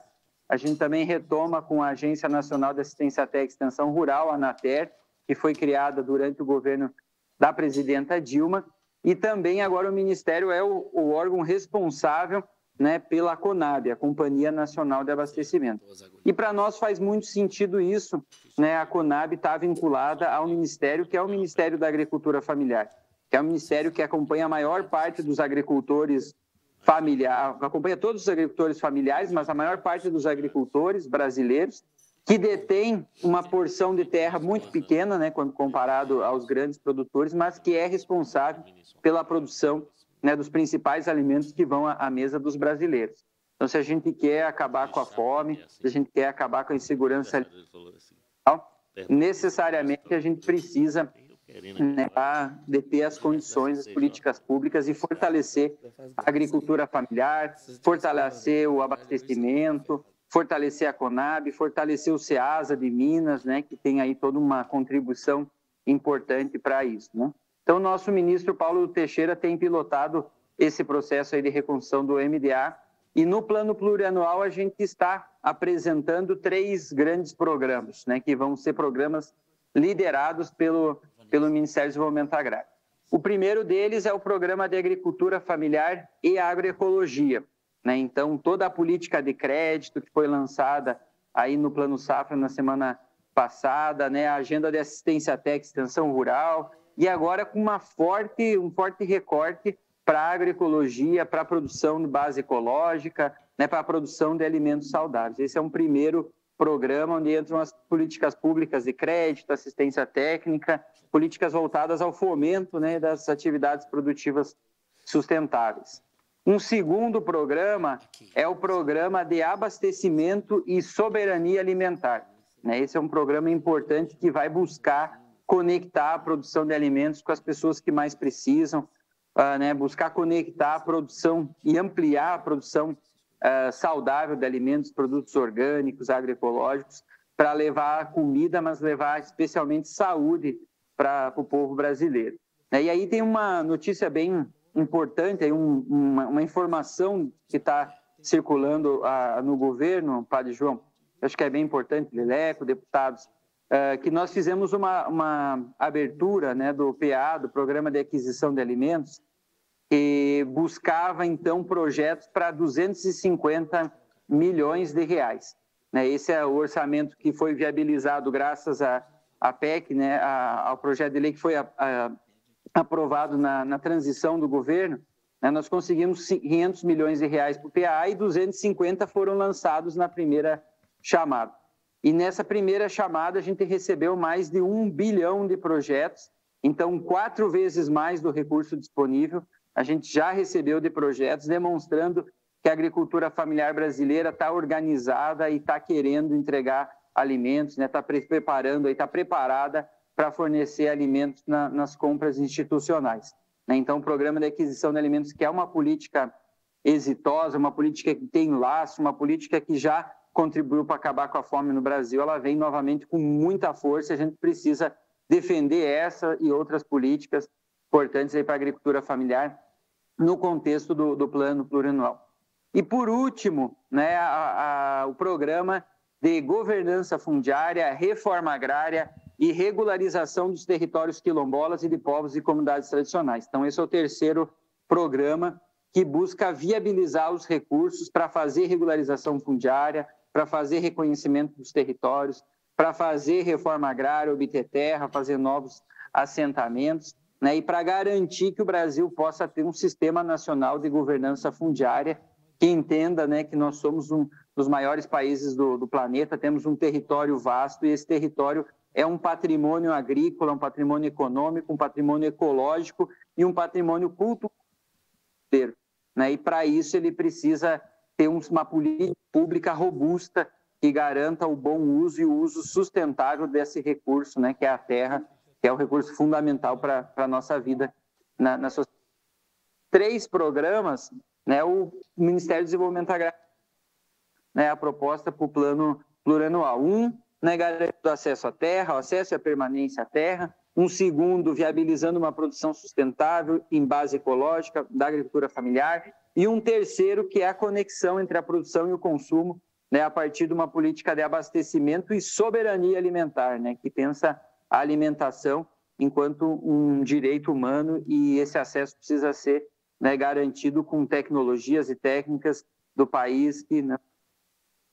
a gente também retoma com a Agência Nacional de Assistência e Extensão Rural, a ANATER, que foi criada durante o governo da presidenta Dilma, e também agora o Ministério é o, o órgão responsável né, pela CONAB, a Companhia Nacional de Abastecimento. E para nós faz muito sentido isso, né, a CONAB está vinculada ao Ministério, que é o Ministério da Agricultura Familiar, que é o Ministério que acompanha a maior parte dos agricultores familiares, acompanha todos os agricultores familiares, mas a maior parte dos agricultores brasileiros, que detém uma porção de terra muito pequena, né, quando comparado aos grandes produtores, mas que é responsável pela produção né, dos principais alimentos que vão à mesa dos brasileiros. Então, se a gente quer acabar com a fome, assim, se a gente quer acabar com a insegurança alimentar, assim, necessariamente a gente assim, precisa né, né ah, deter as condições, as políticas públicas e fortalecer a agricultura familiar, fortalecer o né, abastecimento, fortalecer a Conab, fortalecer o SEASA de Minas, né, que tem aí toda uma contribuição importante para isso. Né? Então, nosso ministro Paulo Teixeira tem pilotado esse processo aí de reconstrução do MDA e no plano plurianual a gente está apresentando três grandes programas, né, que vão ser programas liderados pelo, pelo Ministério do Desenvolvimento Agrário. O primeiro deles é o Programa de Agricultura Familiar e Agroecologia. Né? Então, toda a política de crédito que foi lançada aí no Plano Safra na semana passada, né? a Agenda de Assistência Técnica Extensão Rural, e agora com uma forte, um forte recorte para a agroecologia, para a produção de base ecológica, né, para a produção de alimentos saudáveis. Esse é um primeiro programa onde entram as políticas públicas de crédito, assistência técnica, políticas voltadas ao fomento né, das atividades produtivas sustentáveis. Um segundo programa é o programa de abastecimento e soberania alimentar. Né? Esse é um programa importante que vai buscar conectar a produção de alimentos com as pessoas que mais precisam, uh, né? buscar conectar a produção e ampliar a produção uh, saudável de alimentos, produtos orgânicos, agroecológicos, para levar comida, mas levar especialmente saúde para o povo brasileiro. Né? E aí tem uma notícia bem importante, aí uma, informação que está circulando ah, no governo, Padre João, acho que é bem importante, Leleco, deputados, é, que nós fizemos uma, uma abertura né, do PA, do Programa de Aquisição de Alimentos, que buscava, então, projetos para 250 milhões de reais. Né? Esse é o orçamento que foi viabilizado graças à a, a PEC, né, a, ao projeto de lei que foi a, a, aprovado na, na transição do governo, né? nós conseguimos 500 milhões de reais para o PA e 250 foram lançados na primeira chamada. E nessa primeira chamada, a gente recebeu mais de um bilhão de projetos, então, quatro vezes mais do recurso disponível a gente já recebeu de projetos demonstrando que a agricultura familiar brasileira está organizada e está querendo entregar alimentos, está né? Tá preparando, está preparada para fornecer alimentos na, nas compras institucionais. Né? Então, o programa de aquisição de alimentos, que é uma política exitosa, uma política que tem laço, uma política que já contribuiu para acabar com a fome no Brasil, ela vem novamente com muita força. A gente precisa defender essa e outras políticas importantes para a agricultura familiar no contexto do, do plano plurianual. E por último, né, a, a, o programa de governança fundiária, reforma agrária e regularização dos territórios quilombolas e de povos e comunidades tradicionais. Então, esse é o terceiro programa que busca viabilizar os recursos para fazer regularização fundiária, para fazer reconhecimento dos territórios, para fazer reforma agrária, obter terra, fazer novos assentamentos, né, e para garantir que o Brasil possa ter um sistema nacional de governança fundiária que entenda né, que nós somos um dos maiores países do, do planeta, temos um território vasto e esse território é um patrimônio agrícola, um patrimônio econômico, um patrimônio ecológico e um patrimônio cultural. Né? E para isso ele precisa ter uma política pública robusta que garanta o bom uso e o uso sustentável desse recurso, né, que é a terra, que é o recurso fundamental para a nossa vida na, na sociedade. Três programas, né, o Ministério do Desenvolvimento Agrário, né, a proposta para o plano plurianual. Um, né, garantindo o acesso à terra, o acesso e a permanência à terra. Um segundo, viabilizando uma produção sustentável em base ecológica da agricultura familiar e um terceiro que é a conexão entre a produção e o consumo, né, a partir de uma política de abastecimento e soberania alimentar, né, que pensa a alimentação enquanto um direito humano e esse acesso precisa ser né, garantido com tecnologias e técnicas do país que né,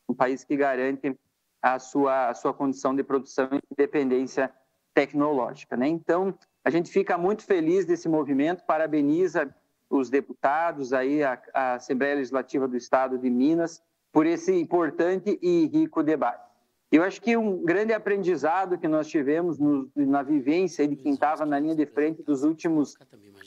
um país que garante a sua a sua condição de produção e independência tecnológica, né? Então a gente fica muito feliz desse movimento, parabeniza os deputados, aí a, a Assembleia Legislativa do Estado de Minas, por esse importante e rico debate. Eu acho que um grande aprendizado que nós tivemos no, na vivência de quem estava na linha de frente dos últimos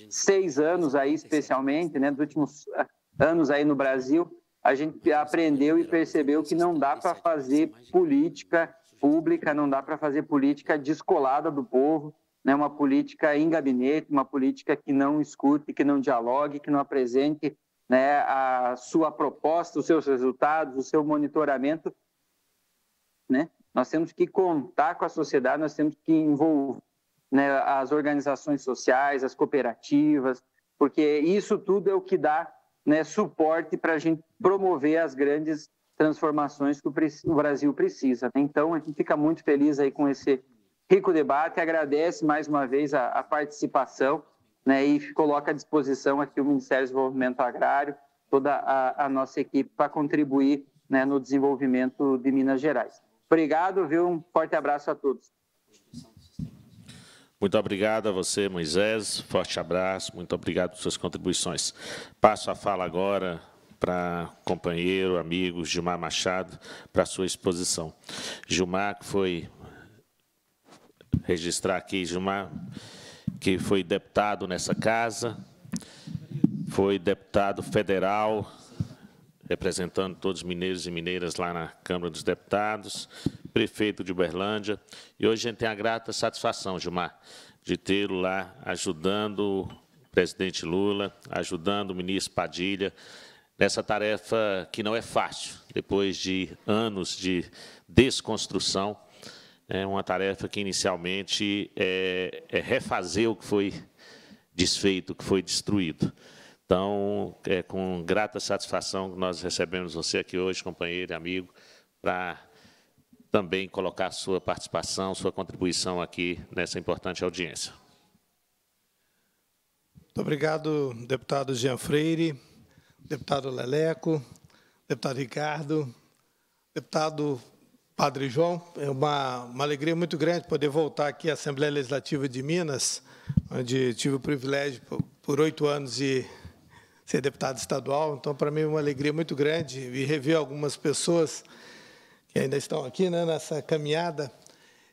seis anos aí, especialmente, né, dos últimos ah, anos aí no Brasil, a gente aprendeu e percebeu que não dá para fazer política pública, não dá para fazer política descolada do povo, né, uma política em gabinete, uma política que não escute, que não dialogue, que não apresente né, a sua proposta, os seus resultados, o seu monitoramento. Né? Nós temos que contar com a sociedade, nós temos que envolver né, as organizações sociais, as cooperativas, porque isso tudo é o que dá né, suporte para a gente promover as grandes transformações que o Brasil precisa. Né? Então, a gente fica muito feliz aí com esse rico debate. Agradece mais uma vez a, a participação né, e coloca à disposição aqui o Ministério do Desenvolvimento Agrário, toda a, a nossa equipe para contribuir né, no desenvolvimento de Minas Gerais. Obrigado, viu? Um forte abraço a todos. Muito obrigado a você, Moisés. Forte abraço. Muito obrigado por suas contribuições. Passo a fala agora para companheiro, amigo Gilmar Machado, para sua exposição. Gilmar, que foi registrar aqui Gilmar, que foi deputado nessa casa, foi deputado federal, representando todos os mineiros e mineiras lá na Câmara dos Deputados, prefeito de Uberlândia, e hoje a gente tem a grata satisfação, Gilmar, de tê-lo lá ajudando o presidente Lula, ajudando o ministro Padilha, nessa tarefa que não é fácil, depois de anos de desconstrução, é uma tarefa que inicialmente é, é refazer o que foi desfeito, o que foi destruído. Então, é com grata satisfação que nós recebemos você aqui hoje, companheiro e amigo, para também colocar sua participação, sua contribuição aqui nessa importante audiência. Muito obrigado, deputado Jean Freire, deputado Leleco, deputado Ricardo, deputado Padre João, é uma, uma alegria muito grande poder voltar aqui à Assembleia Legislativa de Minas, onde tive o privilégio por oito anos de ser deputado estadual. Então, para mim, é uma alegria muito grande e rever algumas pessoas que ainda estão aqui né, nessa caminhada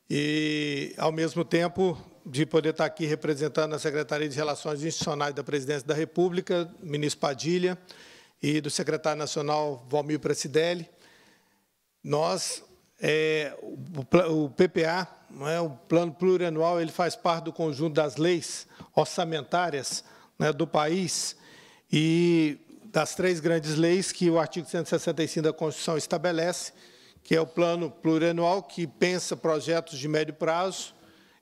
e, ao mesmo tempo, de poder estar aqui representando a Secretaria de Relações Institucionais da Presidência da República, ministro Padilha, e do secretário nacional Valmir Presidelli. Nós é, o, o PPA, é, o Plano Plurianual, ele faz parte do conjunto das leis orçamentárias né, do país e das três grandes leis que o artigo 165 da Constituição estabelece, que é o Plano Plurianual, que pensa projetos de médio prazo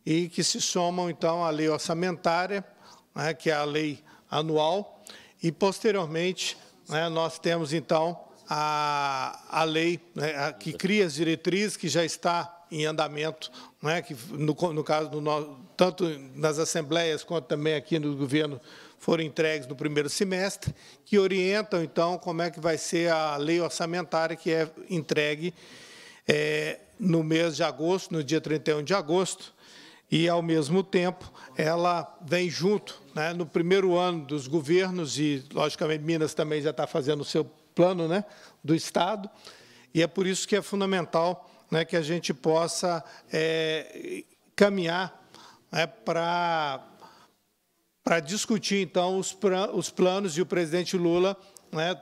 e que se somam, então, à lei orçamentária, né, que é a lei anual, e, posteriormente, né, nós temos, então, a, a lei né, a, que cria as diretrizes, que já está em andamento, né, que no, no caso do nosso, tanto nas assembleias quanto também aqui no governo foram entregues no primeiro semestre, que orientam, então, como é que vai ser a lei orçamentária que é entregue é, no mês de agosto, no dia 31 de agosto, e, ao mesmo tempo, ela vem junto. Né? No primeiro ano dos governos, e, logicamente, Minas também já está fazendo o seu plano né, do Estado, e é por isso que é fundamental né, que a gente possa é, caminhar né, para para discutir, então, os, os planos, e o presidente Lula né,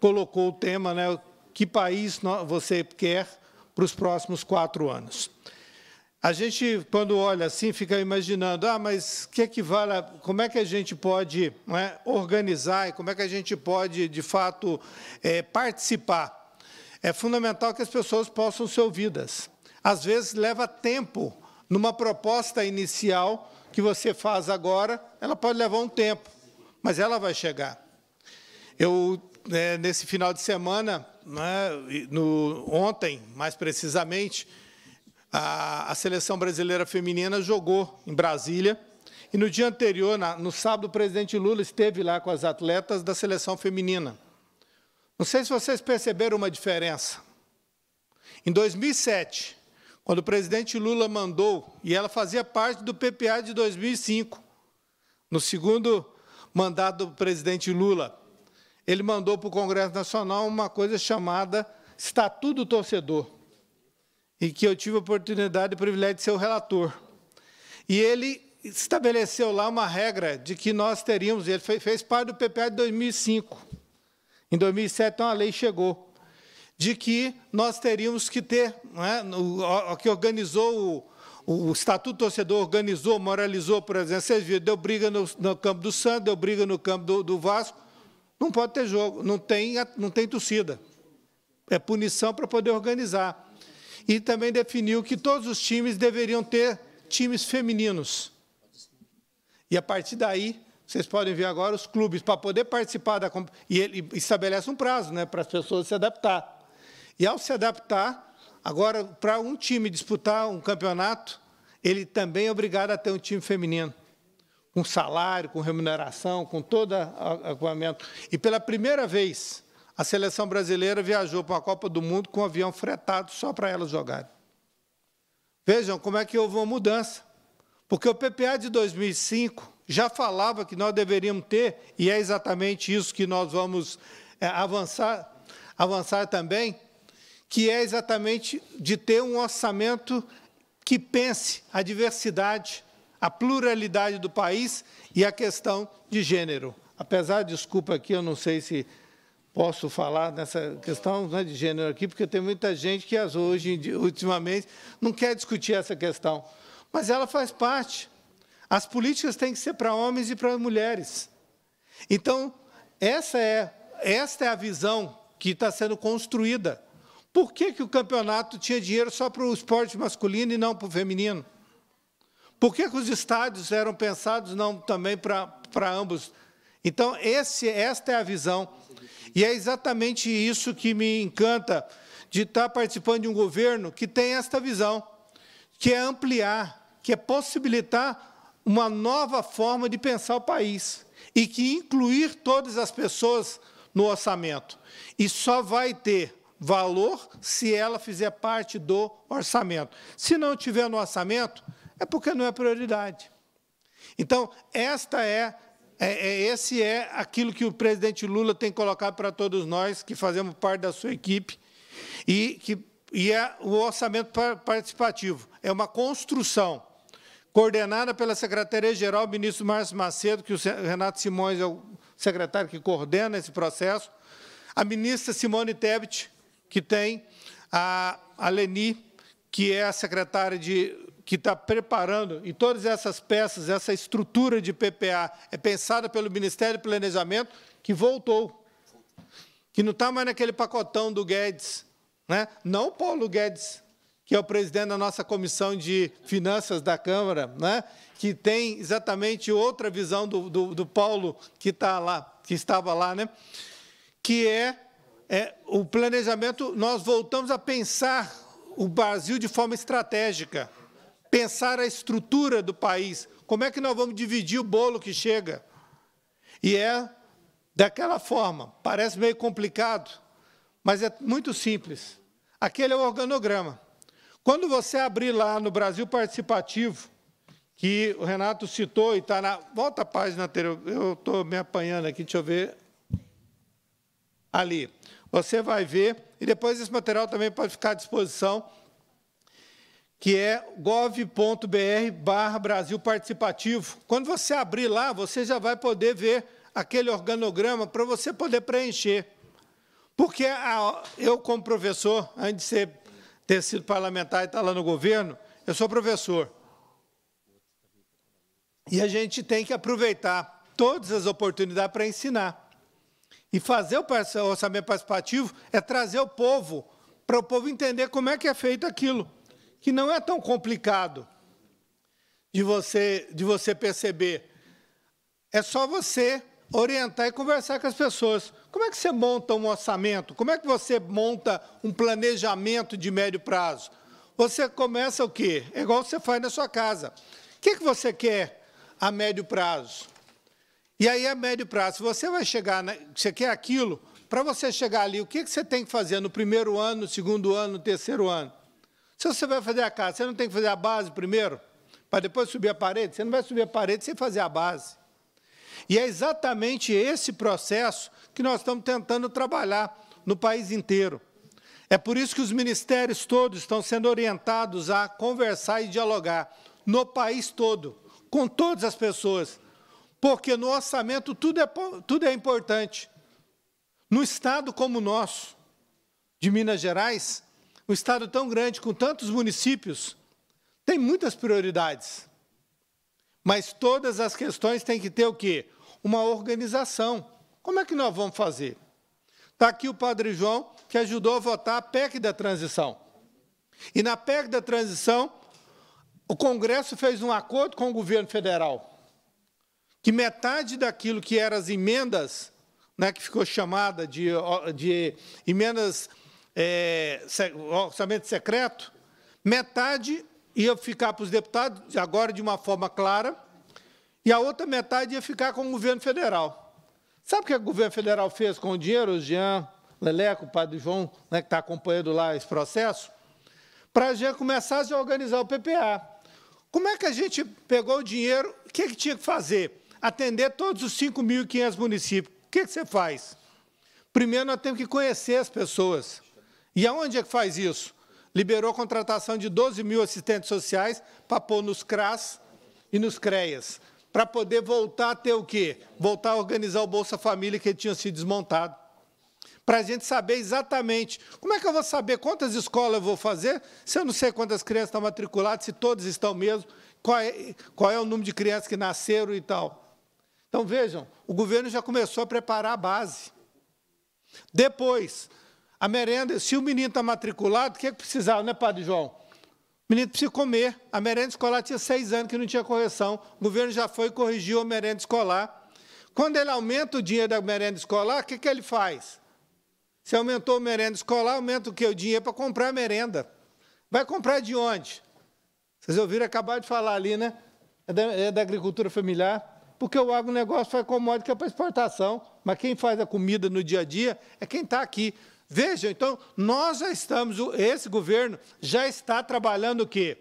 colocou o tema, né, que país você quer para os próximos quatro anos. A gente, quando olha assim, fica imaginando, ah, mas que é que vale? como é que a gente pode é, organizar e como é que a gente pode, de fato, é, participar? É fundamental que as pessoas possam ser ouvidas. Às vezes, leva tempo. Numa proposta inicial que você faz agora, ela pode levar um tempo, mas ela vai chegar. Eu, é, nesse final de semana, né, no, ontem, mais precisamente, a, a seleção brasileira feminina jogou em Brasília. E no dia anterior, na, no sábado, o presidente Lula esteve lá com as atletas da seleção feminina. Não sei se vocês perceberam uma diferença. Em 2007, quando o presidente Lula mandou, e ela fazia parte do PPA de 2005, no segundo mandato do presidente Lula, ele mandou para o Congresso Nacional uma coisa chamada Estatuto do Torcedor e que eu tive a oportunidade e privilégio de ser o relator. E ele estabeleceu lá uma regra de que nós teríamos, ele fez parte do PPA de 2005. Em 2007, então, a lei chegou, de que nós teríamos que ter, é, o, o, que organizou o, o Estatuto Torcedor, organizou, moralizou, por exemplo, vocês viram, deu briga no, no campo do Santos, deu briga no campo do, do Vasco, não pode ter jogo, não tem, não tem torcida. É punição para poder organizar e também definiu que todos os times deveriam ter times femininos. E a partir daí, vocês podem ver agora os clubes para poder participar da e ele estabelece um prazo, né, para as pessoas se adaptar. E ao se adaptar, agora para um time disputar um campeonato, ele também é obrigado a ter um time feminino, com salário, com remuneração, com todo o equipamento. E pela primeira vez, a seleção brasileira viajou para a Copa do Mundo com um avião fretado só para elas jogarem. Vejam como é que houve uma mudança. Porque o PPA de 2005 já falava que nós deveríamos ter, e é exatamente isso que nós vamos é, avançar, avançar também, que é exatamente de ter um orçamento que pense a diversidade, a pluralidade do país e a questão de gênero. Apesar, desculpa aqui, eu não sei se posso falar nessa questão né, de gênero aqui, porque tem muita gente que hoje, ultimamente, não quer discutir essa questão. Mas ela faz parte. As políticas têm que ser para homens e para mulheres. Então, essa é, esta é a visão que está sendo construída. Por que, que o campeonato tinha dinheiro só para o esporte masculino e não para o feminino? Por que, que os estádios eram pensados não também para, para ambos? Então, esse, esta é a visão e é exatamente isso que me encanta de estar participando de um governo que tem esta visão, que é ampliar, que é possibilitar uma nova forma de pensar o país e que incluir todas as pessoas no orçamento. E só vai ter valor se ela fizer parte do orçamento. Se não tiver no orçamento, é porque não é prioridade. Então, esta é é, é, esse é aquilo que o presidente Lula tem colocado para todos nós que fazemos parte da sua equipe e que e é o orçamento participativo é uma construção coordenada pela secretaria geral ministro Márcio Macedo que o Renato Simões é o secretário que coordena esse processo a ministra Simone Tebet que tem a Leni que é a secretária de que está preparando, e todas essas peças, essa estrutura de PPA é pensada pelo Ministério do Planejamento, que voltou, que não está mais naquele pacotão do Guedes, né? não o Paulo Guedes, que é o presidente da nossa Comissão de Finanças da Câmara, né? que tem exatamente outra visão do, do, do Paulo que, tá lá, que estava lá, né? que é, é o planejamento, nós voltamos a pensar o Brasil de forma estratégica pensar a estrutura do país. Como é que nós vamos dividir o bolo que chega? E é daquela forma. Parece meio complicado, mas é muito simples. Aquele é o organograma. Quando você abrir lá no Brasil Participativo, que o Renato citou e está na. Volta a página anterior, eu estou me apanhando aqui, deixa eu ver. Ali. Você vai ver, e depois esse material também pode ficar à disposição que é gov.br barra Brasil Participativo. Quando você abrir lá, você já vai poder ver aquele organograma para você poder preencher. Porque a, eu, como professor, antes de ter sido parlamentar e estar lá no governo, eu sou professor. E a gente tem que aproveitar todas as oportunidades para ensinar. E fazer o orçamento participativo é trazer o povo, para o povo entender como é que é feito aquilo que não é tão complicado de você, de você perceber. É só você orientar e conversar com as pessoas. Como é que você monta um orçamento? Como é que você monta um planejamento de médio prazo? Você começa o quê? É igual você faz na sua casa. O que, é que você quer a médio prazo? E aí, a médio prazo, você vai chegar, na, você quer aquilo, para você chegar ali, o que, é que você tem que fazer no primeiro ano, no segundo ano, no terceiro ano? Se você vai fazer a casa, você não tem que fazer a base primeiro, para depois subir a parede? Você não vai subir a parede sem fazer a base. E é exatamente esse processo que nós estamos tentando trabalhar no país inteiro. É por isso que os ministérios todos estão sendo orientados a conversar e dialogar no país todo, com todas as pessoas, porque no orçamento tudo é, tudo é importante. No Estado como o nosso, de Minas Gerais, um estado tão grande, com tantos municípios, tem muitas prioridades. Mas todas as questões têm que ter o quê? Uma organização. Como é que nós vamos fazer? Está aqui o padre João, que ajudou a votar a PEC da transição. E na PEC da transição, o Congresso fez um acordo com o governo federal, que metade daquilo que eram as emendas, né, que ficou chamada de, de emendas é, orçamento secreto, metade ia ficar para os deputados, agora de uma forma clara, e a outra metade ia ficar com o governo federal. Sabe o que o governo federal fez com o dinheiro, o Jean, Leleco, o padre João, né, que está acompanhando lá esse processo? Para a gente começar a organizar o PPA. Como é que a gente pegou o dinheiro? O que, é que tinha que fazer? Atender todos os 5.500 municípios. O que, é que você faz? Primeiro, nós temos que conhecer as pessoas. E aonde é que faz isso? Liberou a contratação de 12 mil assistentes sociais para pôr nos CRAS e nos CREAS, para poder voltar a ter o quê? Voltar a organizar o Bolsa Família que tinha se desmontado. Para a gente saber exatamente como é que eu vou saber quantas escolas eu vou fazer, se eu não sei quantas crianças estão matriculadas, se todas estão mesmo, qual é, qual é o número de crianças que nasceram e tal. Então vejam, o governo já começou a preparar a base. Depois, a merenda, se o menino está matriculado, o que, é que precisava, né, Padre João? O menino precisa comer. A merenda escolar tinha seis anos que não tinha correção. O governo já foi e corrigiu a merenda escolar. Quando ele aumenta o dinheiro da merenda escolar, o que, que ele faz? Se aumentou a merenda escolar, aumenta o que? O dinheiro para comprar a merenda. Vai comprar de onde? Vocês ouviram acabar de falar ali, né? É da, é da agricultura familiar. Porque o agronegócio com commodity que é para exportação. Mas quem faz a comida no dia a dia é quem está aqui. Veja, então, nós já estamos, esse governo já está trabalhando o quê?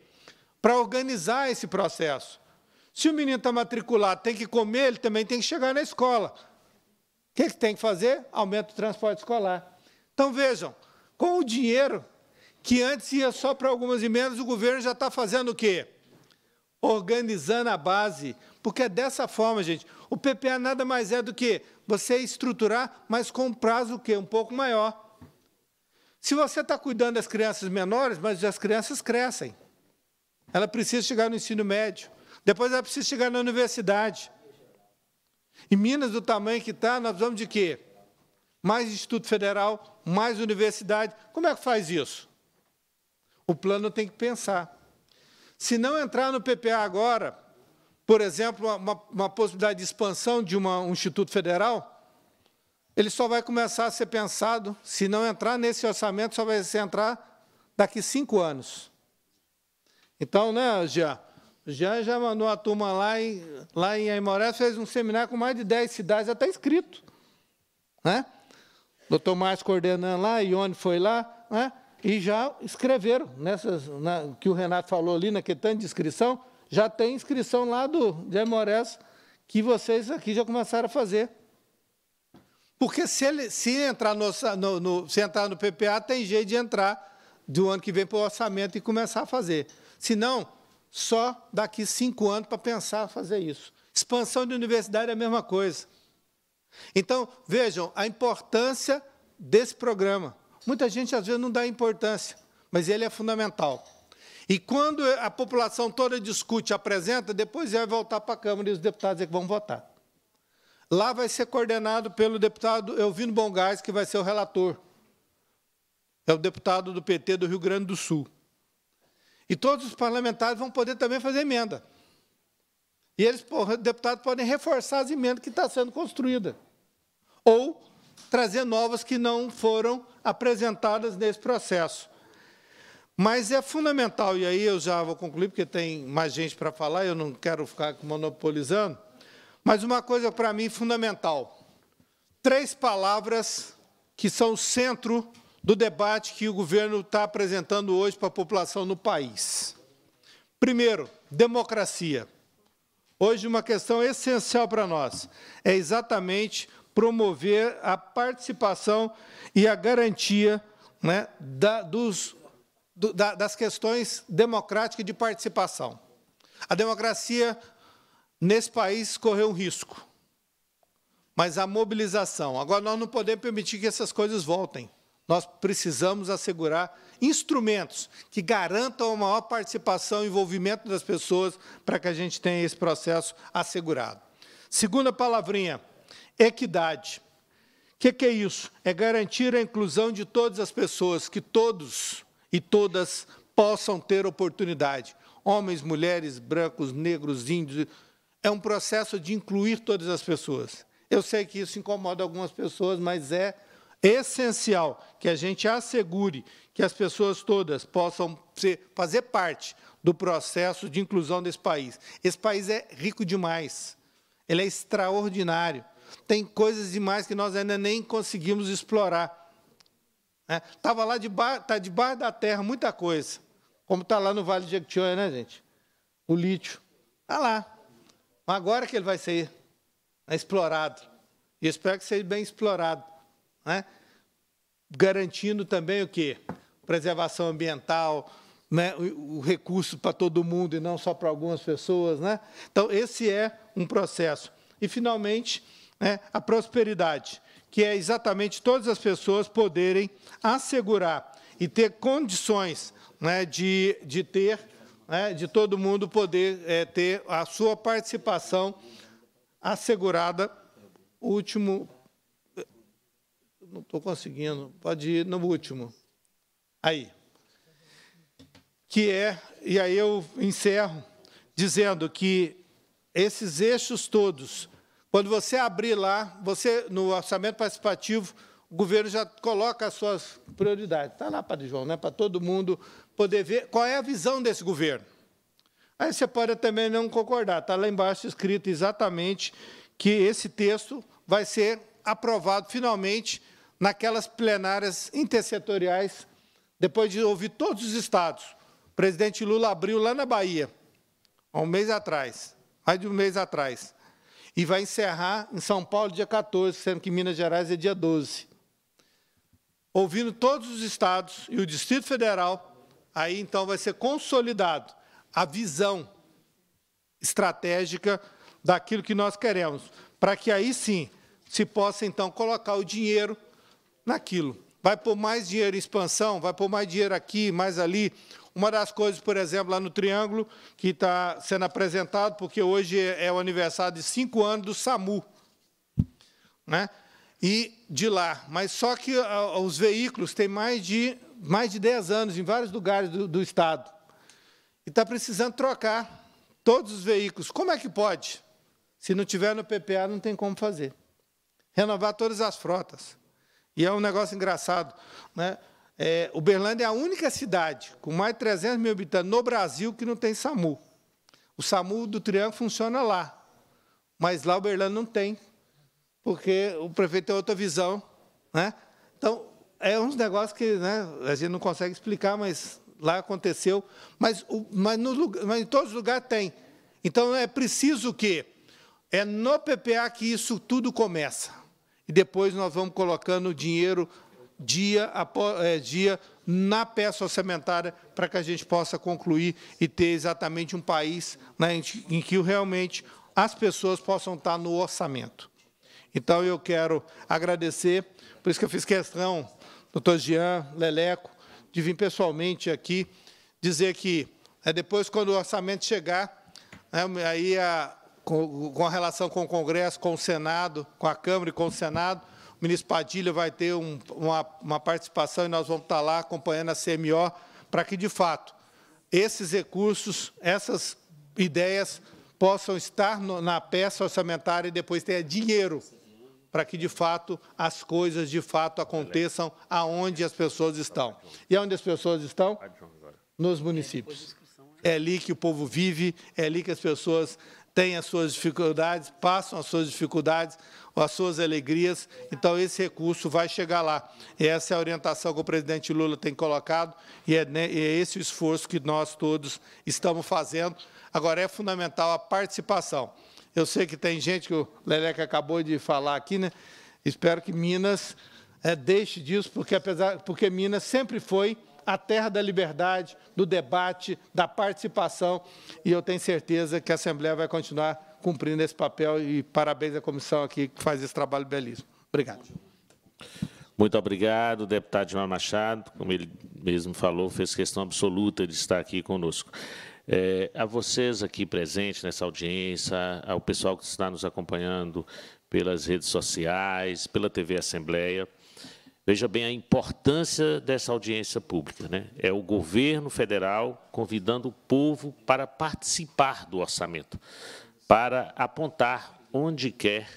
Para organizar esse processo. Se o menino está matriculado, tem que comer, ele também tem que chegar na escola. O que, é que tem que fazer? Aumenta o transporte escolar. Então, vejam, com o dinheiro que antes ia só para algumas emendas, o governo já está fazendo o quê? Organizando a base. Porque é dessa forma, gente. O PPA nada mais é do que você estruturar, mas com um prazo o quê? Um pouco maior. Se você está cuidando das crianças menores, mas as crianças crescem. Ela precisa chegar no ensino médio. Depois ela precisa chegar na universidade. Em Minas, do tamanho que está, nós vamos de quê? Mais Instituto Federal, mais universidade. Como é que faz isso? O plano tem que pensar. Se não entrar no PPA agora, por exemplo, uma, uma possibilidade de expansão de uma, um Instituto Federal, ele só vai começar a ser pensado, se não entrar nesse orçamento, só vai entrar daqui cinco anos. Então, né, Jean? Jean já mandou a turma lá em, lá em Aimoré, fez um seminário com mais de 10 cidades, até tá escrito. Né? Doutor Márcio coordenando lá, Ione foi lá, né? e já escreveram, nessas, na, que o Renato falou ali, naquele tanto de inscrição, já tem inscrição lá do, de Aimorés, que vocês aqui já começaram a fazer. Porque se, ele, se, entrar no, no, no, se entrar no PPA, tem jeito de entrar do ano que vem para o orçamento e começar a fazer. Se não, só daqui cinco anos para pensar fazer isso. Expansão de universidade é a mesma coisa. Então, vejam a importância desse programa. Muita gente, às vezes, não dá importância, mas ele é fundamental. E quando a população toda discute, apresenta, depois vai voltar para a Câmara e os deputados é que vão votar. Lá vai ser coordenado pelo deputado Elvino Bongás, que vai ser o relator. É o deputado do PT do Rio Grande do Sul. E todos os parlamentares vão poder também fazer emenda. E eles, deputados, podem reforçar as emendas que estão tá sendo construídas. Ou trazer novas que não foram apresentadas nesse processo. Mas é fundamental, e aí eu já vou concluir, porque tem mais gente para falar, eu não quero ficar monopolizando. Mas uma coisa para mim fundamental: três palavras que são o centro do debate que o governo está apresentando hoje para a população no país. Primeiro, democracia. Hoje, uma questão essencial para nós é exatamente promover a participação e a garantia né, da, dos, do, da, das questões democráticas de participação. A democracia Nesse país correu um risco, mas a mobilização. Agora, nós não podemos permitir que essas coisas voltem. Nós precisamos assegurar instrumentos que garantam a maior participação e envolvimento das pessoas para que a gente tenha esse processo assegurado. Segunda palavrinha, equidade. O que, que é isso? É garantir a inclusão de todas as pessoas, que todos e todas possam ter oportunidade. Homens, mulheres, brancos, negros, índios, é um processo de incluir todas as pessoas. Eu sei que isso incomoda algumas pessoas, mas é essencial que a gente assegure que as pessoas todas possam ser, fazer parte do processo de inclusão desse país. Esse país é rico demais, ele é extraordinário, tem coisas demais que nós ainda nem conseguimos explorar. Estava né? é, lá debaixo, está debaixo da terra muita coisa, como está lá no Vale de Jequitinhonha, né, gente? O lítio. Está lá. Agora que ele vai ser né, explorado. E espero que seja bem explorado. Né? Garantindo também o quê? Preservação ambiental, né? o, o recurso para todo mundo e não só para algumas pessoas. Né? Então, esse é um processo. E, finalmente, né, a prosperidade, que é exatamente todas as pessoas poderem assegurar e ter condições né, de, de ter né, de todo mundo poder é, ter a sua participação assegurada. Último. Não estou conseguindo. Pode ir no último. Aí. Que é, e aí eu encerro dizendo que esses eixos todos, quando você abrir lá, você no orçamento participativo, o governo já coloca as suas prioridades. Está lá, Padre João, né? para todo mundo poder ver qual é a visão desse governo. Aí você pode também não concordar, está lá embaixo escrito exatamente que esse texto vai ser aprovado finalmente naquelas plenárias intersetoriais, depois de ouvir todos os estados. O presidente Lula abriu lá na Bahia, há um mês atrás, mais de um mês atrás. E vai encerrar em São Paulo dia 14, sendo que Minas Gerais é dia 12. Ouvindo todos os estados e o Distrito Federal aí então vai ser consolidado a visão estratégica daquilo que nós queremos, para que aí sim se possa então colocar o dinheiro naquilo. Vai pôr mais dinheiro em expansão, vai pôr mais dinheiro aqui, mais ali. Uma das coisas, por exemplo, lá no Triângulo, que está sendo apresentado, porque hoje é o aniversário de cinco anos do SAMU. Né? e de lá. Mas só que ah, ah, os veículos têm mais de, mais de 10 anos em vários lugares do, do Estado. E está precisando trocar todos os veículos. Como é que pode? Se não tiver no PPA, não tem como fazer. Renovar todas as frotas. E é um negócio engraçado. Né? É, Uberlândia é a única cidade com mais de 300 mil habitantes no Brasil que não tem SAMU. O SAMU do Triângulo funciona lá, mas lá o Uberlândia não tem porque o prefeito tem outra visão. Né? Então, é uns negócios que né, a gente não consegue explicar, mas lá aconteceu. Mas, mas, no, mas em todos os lugares tem. Então, é preciso que... É no PPA que isso tudo começa. E depois nós vamos colocando o dinheiro dia após é, dia na peça orçamentária para que a gente possa concluir e ter exatamente um país né, em que realmente as pessoas possam estar no orçamento. Então, eu quero agradecer, por isso que eu fiz questão, doutor Jean, Leleco, de vir pessoalmente aqui dizer que né, depois, quando o orçamento chegar, né, aí a, com, com a relação com o Congresso, com o Senado, com a Câmara e com o Senado, o ministro Padilha vai ter um, uma, uma, participação e nós vamos estar lá acompanhando a CMO para que, de fato, esses recursos, essas ideias possam estar no, na peça orçamentária e depois tenha dinheiro para que, de fato, as coisas de fato aconteçam aonde as pessoas estão. E aonde as pessoas estão? Nos municípios. É ali que o povo vive, é ali que as pessoas têm as suas dificuldades, passam as suas dificuldades, as suas alegrias. Então, esse recurso vai chegar lá. E essa é a orientação que o presidente Lula tem colocado e é, né, e é esse o esforço que nós todos estamos fazendo. Agora, é fundamental a participação. Eu sei que tem gente que o Leleca acabou de falar aqui, né? Espero que Minas é, deixe disso, porque, apesar, porque Minas sempre foi a terra da liberdade, do debate, da participação, e eu tenho certeza que a Assembleia vai continuar cumprindo esse papel, e parabéns à comissão aqui que faz esse trabalho belíssimo. Obrigado. Muito obrigado, deputado João Machado. Como ele mesmo falou, fez questão absoluta de estar aqui conosco. É, a vocês aqui presentes nessa audiência, ao pessoal que está nos acompanhando pelas redes sociais, pela TV Assembleia, veja bem a importância dessa audiência pública. Né? É o governo federal convidando o povo para participar do orçamento, para apontar onde quer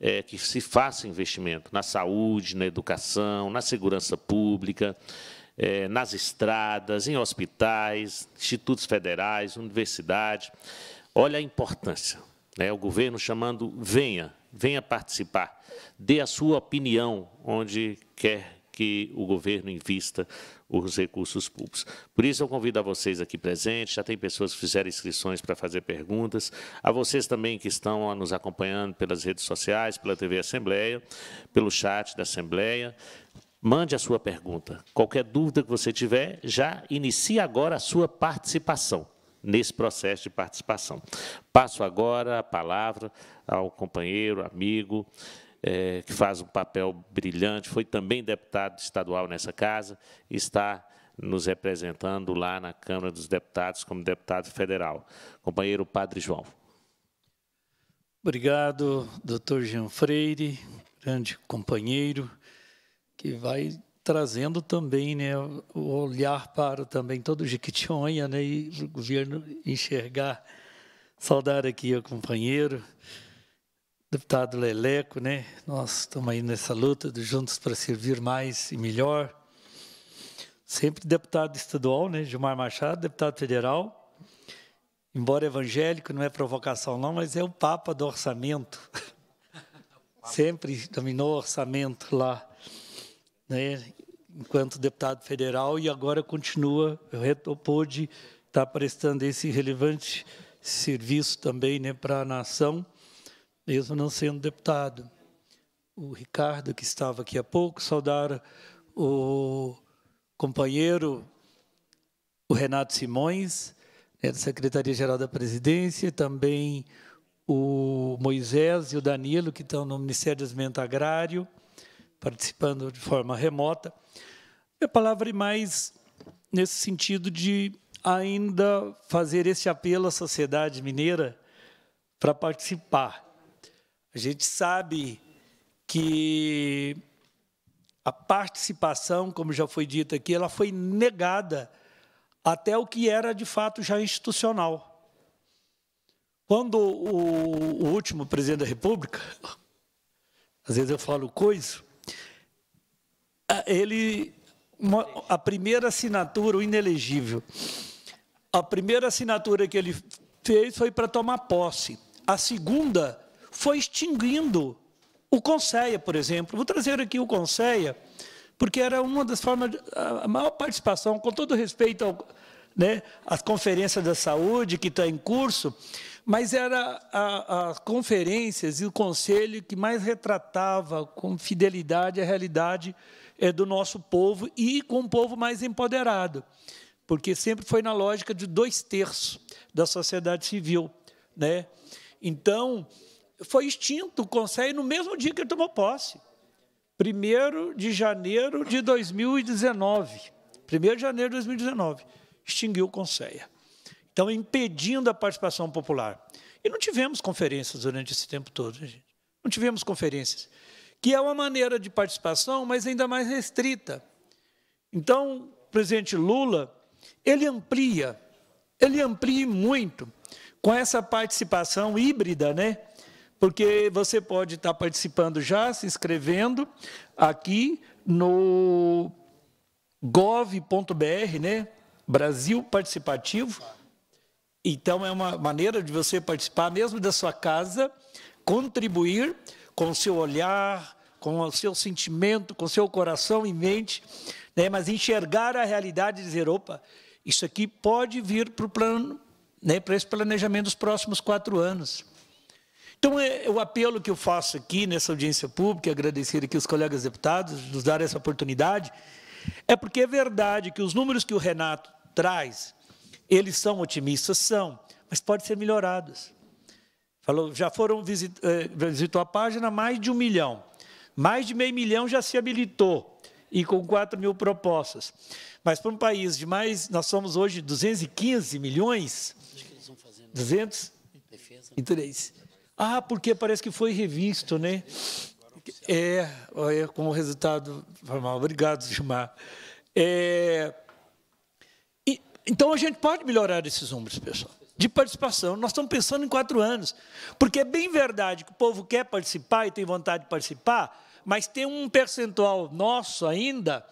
é, que se faça investimento na saúde, na educação, na segurança pública, é, nas estradas, em hospitais, institutos federais, universidade. Olha a importância. Né? O governo chamando, venha, venha participar, dê a sua opinião onde quer que o governo invista os recursos públicos. Por isso, eu convido a vocês aqui presentes, já tem pessoas que fizeram inscrições para fazer perguntas, a vocês também que estão nos acompanhando pelas redes sociais, pela TV Assembleia, pelo chat da Assembleia, Mande a sua pergunta. Qualquer dúvida que você tiver, já inicie agora a sua participação nesse processo de participação. Passo agora a palavra ao companheiro, amigo, é, que faz um papel brilhante, foi também deputado estadual nessa casa, está nos representando lá na Câmara dos Deputados como deputado federal. Companheiro Padre João. Obrigado, doutor Jean Freire, grande companheiro, que vai trazendo também né, o olhar para também todo o Jequitinhonha né, e o governo enxergar. Saudar aqui o companheiro, deputado Leleco, né? Nós estamos aí nessa luta do Juntos para Servir Mais e Melhor. Sempre deputado estadual, né? Gilmar Machado, deputado federal. Embora evangélico, não é provocação não, mas é o papa do orçamento. Sempre dominou o orçamento lá né, enquanto deputado federal e agora continua, pôde estar tá prestando esse relevante serviço também né, para a nação, mesmo não sendo deputado. O Ricardo, que estava aqui há pouco, saudar o companheiro, o Renato Simões, né, da Secretaria-Geral da Presidência, também o Moisés e o Danilo, que estão no Ministério do Desenvolvimento Agrário, participando de forma remota. A palavra é mais nesse sentido de ainda fazer esse apelo à sociedade mineira para participar. A gente sabe que a participação, como já foi dito aqui, ela foi negada até o que era de fato já institucional. Quando o, o último presidente da República, às vezes eu falo coiso, ah, ele uma, a primeira assinatura, o inelegível. A primeira assinatura que ele fez foi para tomar posse. A segunda foi extinguindo o Conceia, por exemplo. Vou trazer aqui o Conceia, porque era uma das formas, de, a maior participação, com todo respeito né, às conferências da saúde que está em curso, mas era as conferências e o conselho que mais retratava com fidelidade a realidade é do nosso povo e com um povo mais empoderado, porque sempre foi na lógica de dois terços da sociedade civil. Né? Então, foi extinto o Conselho no mesmo dia que ele tomou posse, 1 de janeiro de 2019. 1 de janeiro de 2019, extinguiu o Conselho. Então, impedindo a participação popular. E não tivemos conferências durante esse tempo todo, né, gente. Não tivemos conferências que é uma maneira de participação, mas ainda mais restrita. Então, o presidente Lula, ele amplia, ele amplia muito com essa participação híbrida, né? Porque você pode estar participando já, se inscrevendo aqui no gov.br, né? Brasil Participativo. Então, é uma maneira de você participar mesmo da sua casa, contribuir com o seu olhar, com o seu sentimento, com o seu coração e mente, né? mas enxergar a realidade e dizer: opa, isso aqui pode vir para o plano, né? para esse planejamento dos próximos quatro anos. Então, é, o apelo que eu faço aqui nessa audiência pública, agradecer aqui os colegas deputados de nos dar essa oportunidade, é porque é verdade que os números que o Renato traz, eles são otimistas, são, mas podem ser melhorados. Falou, já foram visit, eh, visitou a página mais de um milhão. Mais de meio milhão já se habilitou e com 4 mil propostas. Mas para um país de mais, nós somos hoje 215 milhões. Acho que eles vão fazer. Defesa. Ah, porque parece que foi revisto, né? É, é como resultado formal. Obrigado, Gilmar. É, e, então a gente pode melhorar esses números, pessoal de participação. Nós estamos pensando em quatro anos. Porque é bem verdade que o povo quer participar e tem vontade de participar, mas tem um percentual nosso ainda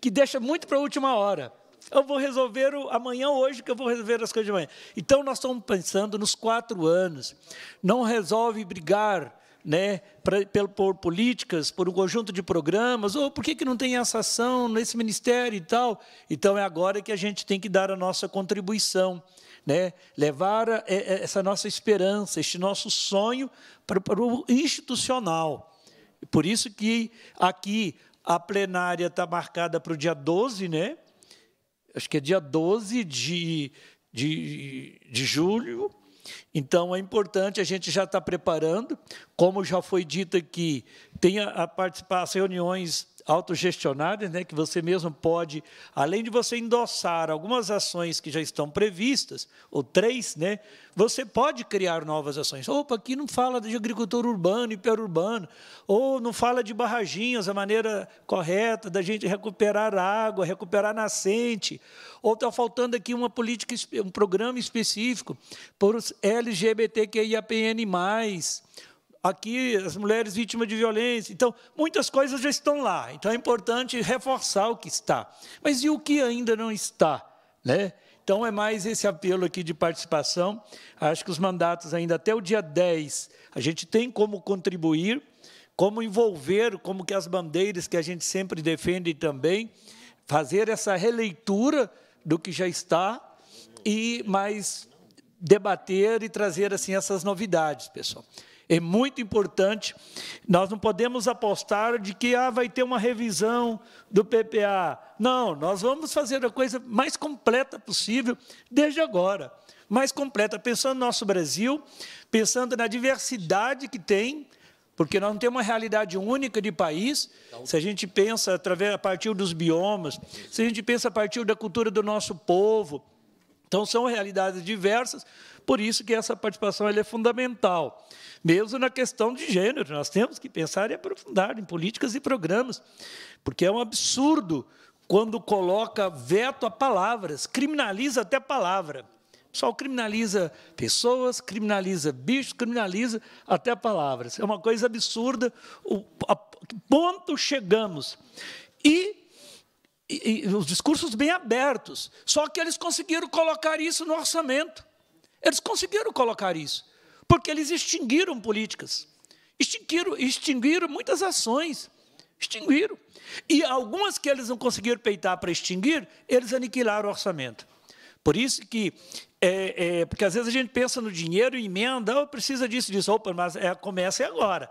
que deixa muito para a última hora. Eu vou resolver o, amanhã, hoje, que eu vou resolver as coisas de amanhã Então, nós estamos pensando nos quatro anos. Não resolve brigar né, pra, por políticas, por um conjunto de programas, ou por que, que não tem essa ação nesse ministério e tal? Então é agora que a gente tem que dar a nossa contribuição, né, levar a, é, é, essa nossa esperança, este nosso sonho para, para o institucional. Por isso que aqui a plenária está marcada para o dia 12, né? Acho que é dia 12 de, de, de julho, então é importante a gente já estar tá preparando, como já foi dito aqui, tenha a participar as reuniões autogestionadas, né, que você mesmo pode, além de você endossar algumas ações que já estão previstas, ou três, né, você pode criar novas ações. Opa, aqui não fala de agricultor urbano e ou não fala de barraginhas, a maneira correta da gente recuperar água, recuperar nascente, ou está faltando aqui uma política, um programa específico para os LGBTQIAPN+, aqui as mulheres vítimas de violência. Então, muitas coisas já estão lá. Então, é importante reforçar o que está. Mas e o que ainda não está? Né? Então, é mais esse apelo aqui de participação. Acho que os mandatos ainda até o dia 10, a gente tem como contribuir, como envolver, como que as bandeiras que a gente sempre defende também, fazer essa releitura do que já está e mais debater e trazer assim essas novidades, pessoal é muito importante. Nós não podemos apostar de que ah, vai ter uma revisão do PPA. Não, nós vamos fazer a coisa mais completa possível desde agora. Mais completa, pensando no nosso Brasil, pensando na diversidade que tem, porque nós não temos uma realidade única de país. Se a gente pensa através, a partir dos biomas, se a gente pensa a partir da cultura do nosso povo. Então, são realidades diversas, por isso que essa participação é fundamental. Mesmo na questão de gênero, nós temos que pensar e aprofundar em políticas e programas, porque é um absurdo quando coloca veto a palavras, criminaliza até a palavra. O pessoal criminaliza pessoas, criminaliza bichos, criminaliza até palavras. É uma coisa absurda o, a ponto chegamos. E, e, e os discursos bem abertos. Só que eles conseguiram colocar isso no orçamento. Eles conseguiram colocar isso. Porque eles extinguiram políticas, extinguiram, extinguiram muitas ações, extinguiram. E algumas que eles não conseguiram peitar para extinguir, eles aniquilaram o orçamento. Por isso que, é, é, porque às vezes a gente pensa no dinheiro, emenda, oh, precisa disso, disso, opa, mas é, começa agora,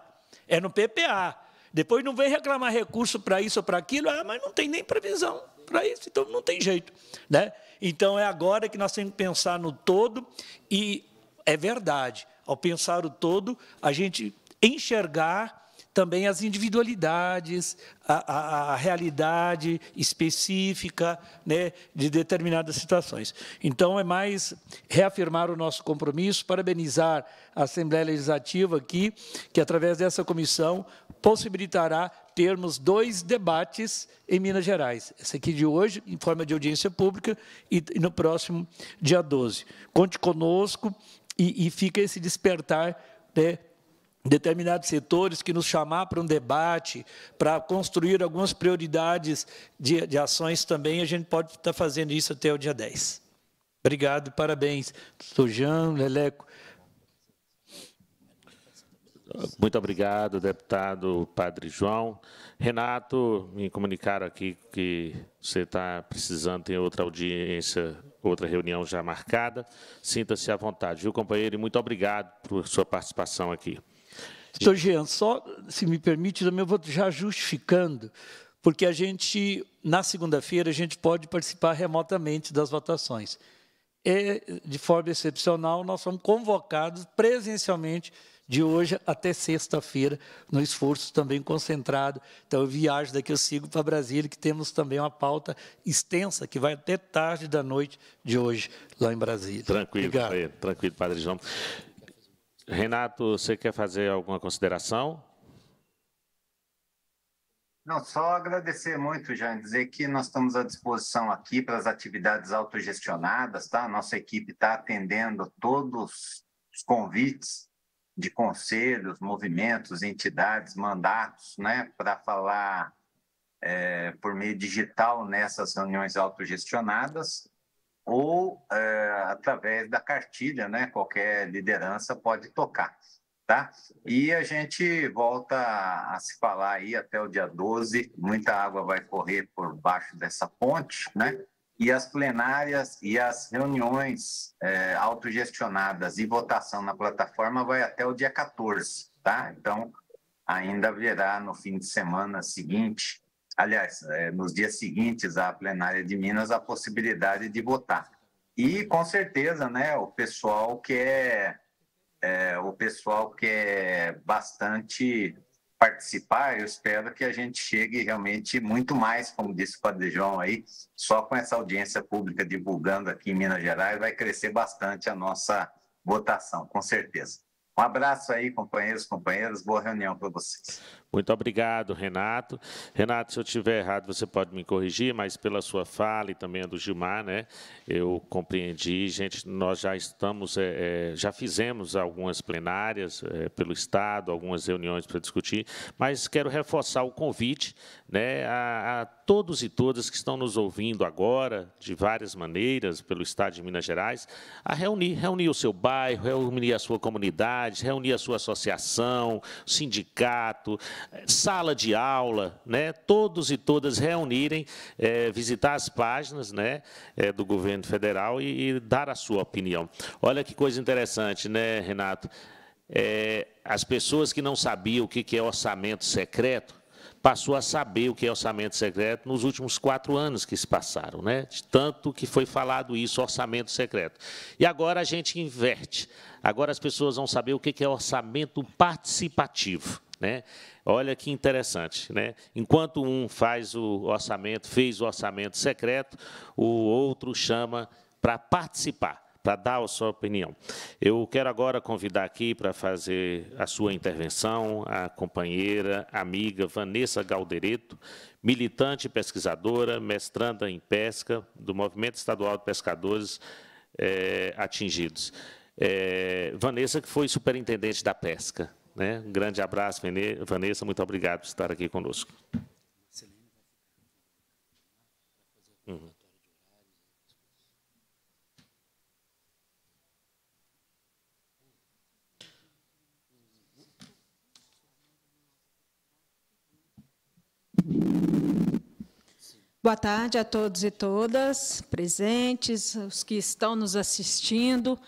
é no PPA. Depois não vem reclamar recurso para isso ou para aquilo, ah, mas não tem nem previsão para isso, então não tem jeito. Né? Então é agora que nós temos que pensar no todo, e é verdade, ao pensar o todo, a gente enxergar também as individualidades, a, a, a realidade específica né, de determinadas situações. Então, é mais reafirmar o nosso compromisso, parabenizar a Assembleia Legislativa aqui, que, através dessa comissão, possibilitará termos dois debates em Minas Gerais. Esse aqui de hoje, em forma de audiência pública, e no próximo, dia 12. Conte conosco, e, e fica esse despertar né, determinados setores que nos chamar para um debate, para construir algumas prioridades de, de, ações também, a gente pode estar fazendo isso até o dia 10. Obrigado, parabéns. Sujan, Leleco. Muito obrigado, deputado Padre João. Renato, me comunicaram aqui que você está precisando ter outra audiência outra reunião já marcada. Sinta-se à vontade, viu, companheiro? E muito obrigado por sua participação aqui. Senhor Jean, só, se me permite, também eu vou já justificando, porque a gente, na segunda-feira, a gente pode participar remotamente das votações. É, de forma excepcional, nós somos convocados presencialmente de hoje até sexta-feira, no esforço também concentrado. Então, eu viajo daqui, eu sigo para Brasília, que temos também uma pauta extensa, que vai até tarde da noite de hoje, lá em Brasília. Tranquilo, Obrigado. tranquilo, Padre João. Renato, você quer fazer alguma consideração? Não, só agradecer muito, Jean, dizer que nós estamos à disposição aqui para as atividades autogestionadas, tá? Nossa equipe está atendendo todos os convites de conselhos, movimentos, entidades, mandatos, né, para falar é, por meio digital nessas reuniões autogestionadas ou é, através da cartilha, né, qualquer liderança pode tocar, tá? E a gente volta a se falar aí até o dia 12, muita água vai correr por baixo dessa ponte, né? e as plenárias e as reuniões é, autogestionadas e votação na plataforma vai até o dia 14, tá? Então, ainda haverá no fim de semana seguinte, aliás, é, nos dias seguintes à plenária de Minas, a possibilidade de votar. E, com certeza, né, o pessoal que é, é o pessoal que é bastante participar. Eu espero que a gente chegue realmente muito mais, como disse o Padre João aí, só com essa audiência pública divulgando aqui em Minas Gerais vai crescer bastante a nossa votação, com certeza. Um abraço aí, companheiros, companheiras, boa reunião para vocês. Muito obrigado, Renato. Renato, se eu estiver errado, você pode me corrigir, mas pela sua fala e também a do Gilmar, né, eu compreendi. Gente, nós já estamos, é, já fizemos algumas plenárias é, pelo Estado, algumas reuniões para discutir, mas quero reforçar o convite né, a, a todos e todas que estão nos ouvindo agora, de várias maneiras, pelo Estado de Minas Gerais, a reunir, reunir o seu bairro, reunir a sua comunidade, reunir a sua associação, sindicato, sala de aula, né, todos e todas reunirem, é, visitar as páginas né, é, do governo federal e, e, dar a sua opinião. Olha que coisa interessante, né, Renato? É, as pessoas que não sabiam o que é orçamento secreto passou a saber o que é orçamento secreto nos últimos quatro anos que se passaram, né? De tanto que foi falado isso, orçamento secreto. E agora a gente inverte. Agora as pessoas vão saber o que é orçamento participativo. Né? Olha que interessante. Né? Enquanto um faz o orçamento, fez o orçamento secreto, o outro chama para participar, para dar a sua opinião. Eu quero agora convidar aqui para fazer a sua intervenção a companheira, amiga Vanessa Galdereto, militante pesquisadora, mestranda em pesca do Movimento Estadual de Pescadores é, Atingidos. É, Vanessa, que foi superintendente da pesca né? Um grande abraço, Vanessa. Muito obrigado por estar aqui conosco. Uhum. Boa tarde a todos e todas presentes, os que estão nos assistindo,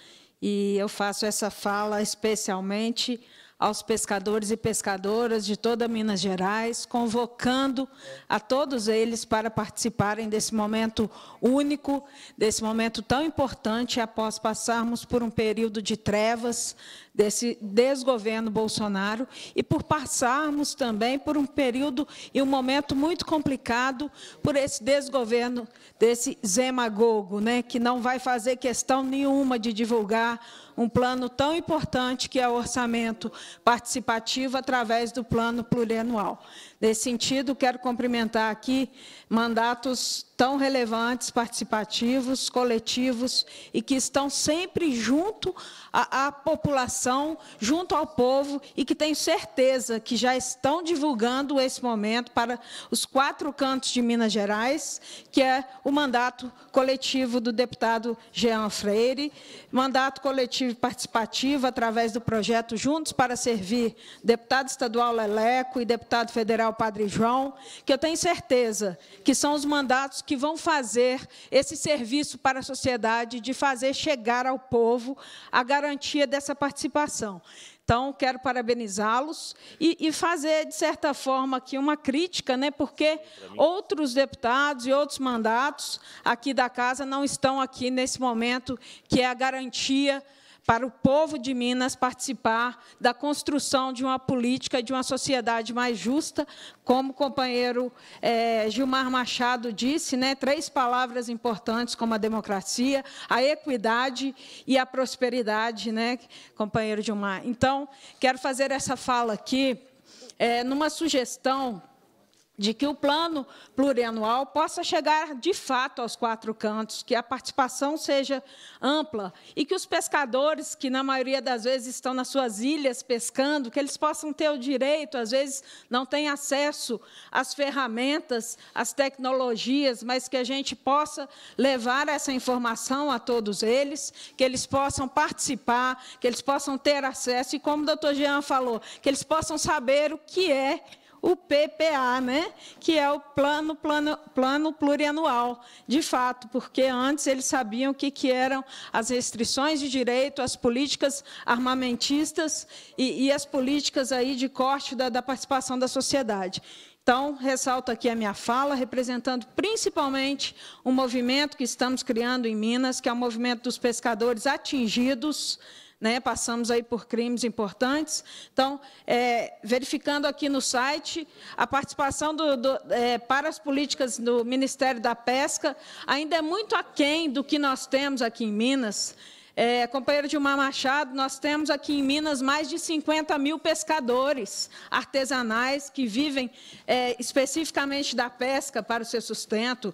e eu faço essa fala especialmente aos pescadores e pescadoras de toda Minas Gerais, convocando a todos eles para participarem desse momento único, desse momento tão importante, após passarmos por um período de trevas, desse desgoverno Bolsonaro e por passarmos também por um período e um momento muito complicado por esse desgoverno desse Zemagogo, né, que não vai fazer questão nenhuma de divulgar um plano tão importante que é o orçamento participativo através do plano plurianual. Nesse sentido, quero cumprimentar aqui mandatos tão relevantes, participativos, coletivos e que estão sempre junto à, à população, junto ao povo e que tenho certeza que já estão divulgando esse momento para os quatro cantos de Minas Gerais, que é o mandato coletivo do deputado Jean Freire, mandato coletivo participativo através do projeto Juntos para Servir, deputado estadual Leleco e deputado federal ao Padre João, que eu tenho certeza que são os mandatos que vão fazer esse serviço para a sociedade, de fazer chegar ao povo a garantia dessa participação. Então, quero parabenizá-los e, e, fazer, de certa forma, aqui uma crítica, né, porque outros deputados e outros mandatos aqui da Casa não estão aqui nesse momento, que é a garantia para o povo de Minas participar da construção de uma política de uma sociedade mais justa, como o companheiro é, Gilmar Machado disse, né, três palavras importantes como a democracia, a equidade e a prosperidade, né, companheiro Gilmar. Então, quero fazer essa fala aqui é, numa sugestão de que o plano plurianual possa chegar de fato aos quatro cantos, que a participação seja ampla e que os pescadores, que na maioria das vezes estão nas suas ilhas pescando, que eles possam ter o direito, às vezes não têm acesso às ferramentas, às tecnologias, mas que a gente possa levar essa informação a todos eles, que eles possam participar, que eles possam ter acesso e, como o doutor Jean falou, que eles possam saber o que é o PPA, né? que é o plano, plano, plano plurianual, de fato, porque antes eles sabiam o que, que eram as restrições de direito, as políticas armamentistas e, e as políticas aí de corte da, da participação da sociedade. Então, ressalto aqui a minha fala, representando principalmente um movimento que estamos criando em Minas, que é o movimento dos pescadores atingidos né? passamos aí por crimes importantes. Então, é, verificando aqui no site, a participação do, do, é, para as políticas do Ministério da Pesca ainda é muito aquém do que nós temos aqui em Minas. É, companheiro Dilmar Machado, nós temos aqui em Minas mais de 50 mil pescadores artesanais que vivem é, especificamente da pesca para o seu sustento.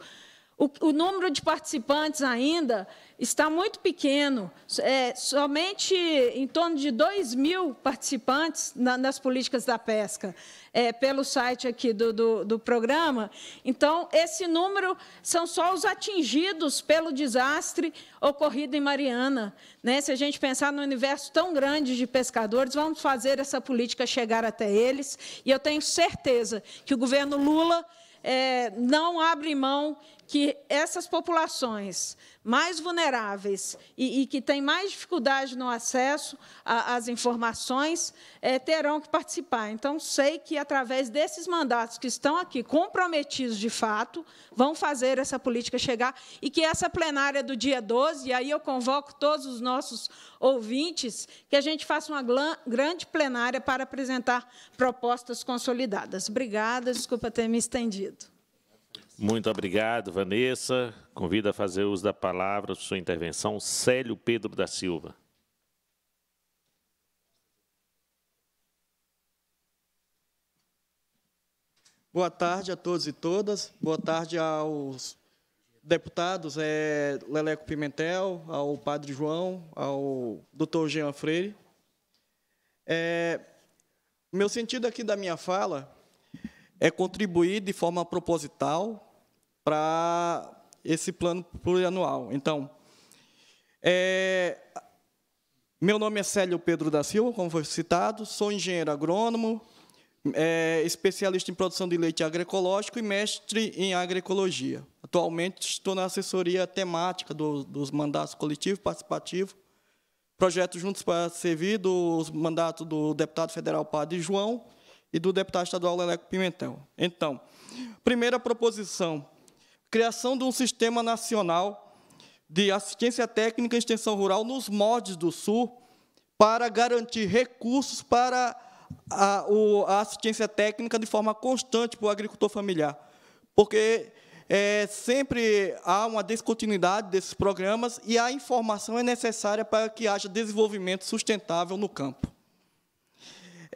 O, o, número de participantes ainda está muito pequeno, é, somente em torno de 2 mil participantes na, nas políticas da pesca, é, pelo site aqui do, do, do, programa. Então, esse número são só os atingidos pelo desastre ocorrido em Mariana. Né? Se a gente pensar no universo tão grande de pescadores, vamos fazer essa política chegar até eles. E eu tenho certeza que o governo Lula é, não abre mão que essas populações mais vulneráveis e, e que têm mais dificuldade no acesso às informações é, terão que participar. Então, sei que, através desses mandatos que estão aqui comprometidos de fato, vão fazer essa política chegar e que essa plenária do dia 12, e aí eu convoco todos os nossos ouvintes, que a gente faça uma grande plenária para apresentar propostas consolidadas. Obrigada, desculpa ter me estendido. Muito obrigado, Vanessa. Convido a fazer uso da palavra, sua intervenção, Célio Pedro da Silva. Boa tarde a todos e todas. Boa tarde aos deputados é, Leleco Pimentel, ao Padre João, ao Dr. Jean Freire. É, meu sentido aqui da minha fala é contribuir de forma proposital para esse plano plurianual. Então, é, meu nome é Célio Pedro da Silva, como foi citado, sou engenheiro agrônomo, é, especialista em produção de leite agroecológico e mestre em agroecologia. Atualmente estou na assessoria temática do, dos mandatos coletivo participativo, projeto Juntos para Servir, dos mandatos do deputado federal Padre João e do deputado estadual Leleco Pimentel. Então, primeira proposição criação de um sistema nacional de assistência técnica e extensão rural nos moldes do Sul, para garantir recursos para a, a assistência técnica de forma constante para o agricultor familiar. Porque é, sempre há uma descontinuidade desses programas e a informação é necessária para que haja desenvolvimento sustentável no campo.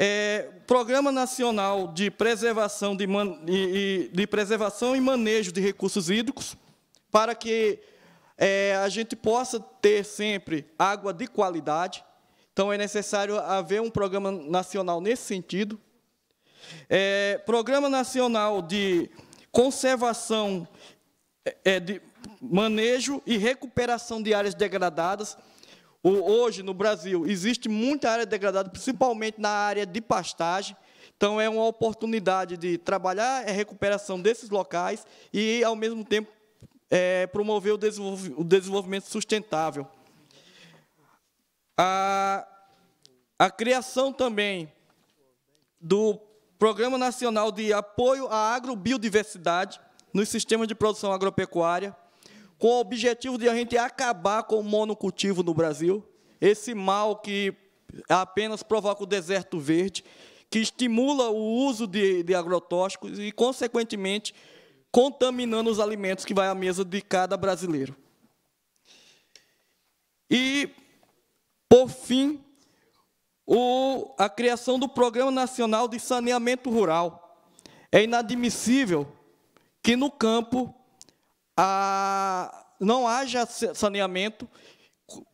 É, Programa Nacional de Preservação, de, man, de Preservação e Manejo de Recursos Hídricos, para que é, a gente possa ter sempre água de qualidade. Então, é necessário haver um programa nacional nesse sentido. É, programa Nacional de Conservação, é, de Manejo e Recuperação de Áreas Degradadas. Hoje, no Brasil, existe muita área degradada, principalmente na área de pastagem. Então, é uma oportunidade de trabalhar a recuperação desses locais e, ao mesmo tempo, é, promover o, desenvolv o, desenvolvimento sustentável. A, a criação também do Programa Nacional de Apoio à Agrobiodiversidade nos Sistemas de Produção Agropecuária, com o objetivo de a gente acabar com o monocultivo no Brasil, esse mal que apenas provoca o deserto verde, que estimula o uso de, de agrotóxicos e, consequentemente, contaminando os alimentos que vai à mesa de cada brasileiro. E, por fim, o, a criação do Programa Nacional de Saneamento Rural. É inadmissível que no campo a, ah, não haja saneamento,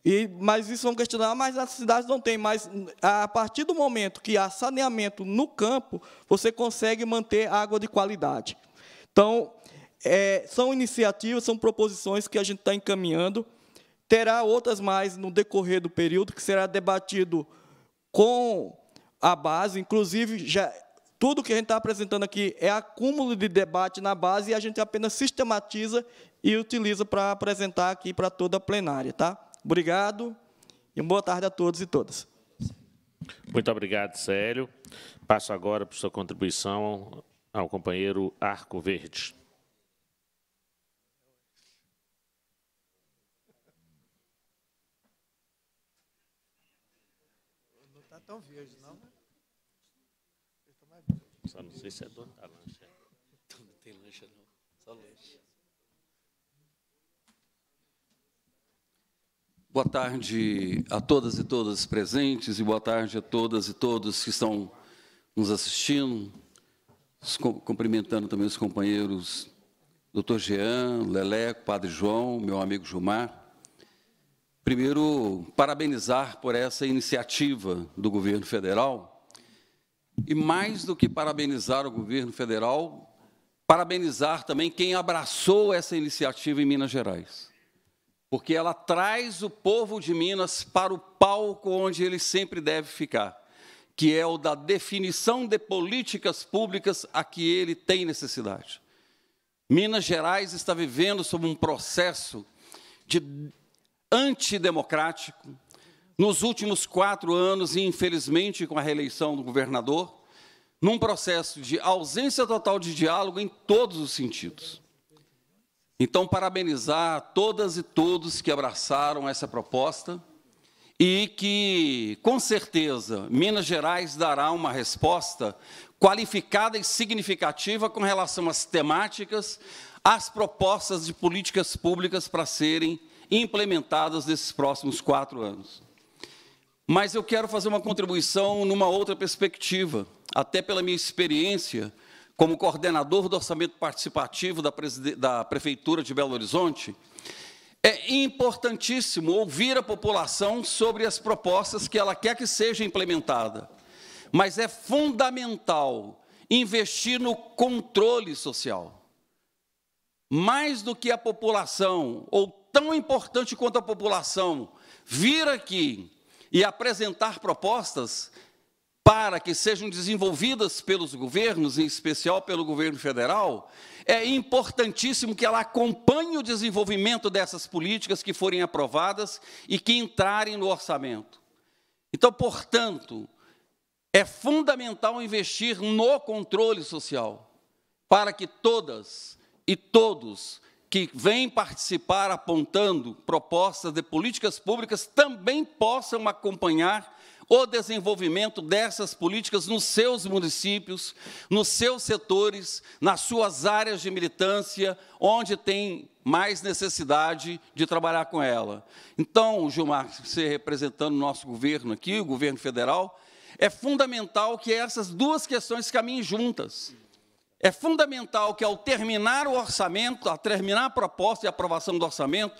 e, mas isso vão é questionar, ah, mas as cidades não têm. Mas a partir do momento que há saneamento no campo, você consegue manter água de qualidade. Então, é, são iniciativas, são proposições que a gente está encaminhando. Terá outras mais no decorrer do período, que será debatido com a base, inclusive já tudo que a gente está apresentando aqui é acúmulo de debate na base e a gente apenas sistematiza e utiliza para apresentar aqui para toda a plenária. Tá? Obrigado e boa tarde a todos e todas. Muito obrigado, Célio. Passo agora para sua contribuição ao companheiro Arco Verde. Não está tão verde. Só não sei se é dono da lancha. Então não tem lancha, não. Só lancha. Boa tarde a todas e todos presentes e boa tarde a todas e todos que estão nos assistindo, cumprimentando também os companheiros doutor Jean, Leleco, Padre João, meu amigo Gilmar. Primeiro, parabenizar por essa iniciativa do governo federal, e mais do que parabenizar o governo federal, parabenizar também quem abraçou essa iniciativa em Minas Gerais, porque ela traz o povo de Minas para o palco onde ele sempre deve ficar, que é o da definição de políticas públicas a que ele tem necessidade. Minas Gerais está vivendo sob um processo de antidemocrático, nos últimos quatro anos, e infelizmente com a reeleição do governador, num processo de ausência total de diálogo em todos os sentidos. Então, parabenizar todas e todos que abraçaram essa proposta e que, com certeza, Minas Gerais dará uma resposta qualificada e significativa com relação às temáticas, às propostas de políticas públicas para serem implementadas nesses próximos quatro anos. Mas eu quero fazer uma contribuição numa outra perspectiva, até pela minha experiência como coordenador do orçamento participativo da, da Prefeitura de Belo Horizonte. É importantíssimo ouvir a população sobre as propostas que ela quer que seja implementada, mas é fundamental investir no controle social. Mais do que a população, ou tão importante quanto a população, vir aqui e apresentar propostas para que sejam desenvolvidas pelos governos, em especial pelo governo federal, é importantíssimo que ela acompanhe o desenvolvimento dessas políticas que forem aprovadas e que entrarem no orçamento. Então, portanto, é fundamental investir no controle social, para que todas e todos que participar apontando propostas de políticas públicas também possam acompanhar o desenvolvimento dessas políticas nos seus municípios, nos seus setores, nas suas áreas de militância, onde tem mais necessidade de trabalhar com ela. Então, Gilmar, você representando o nosso governo aqui, o governo federal, é fundamental que essas duas questões caminhem juntas é fundamental que, ao terminar o orçamento, ao terminar a proposta e aprovação do orçamento,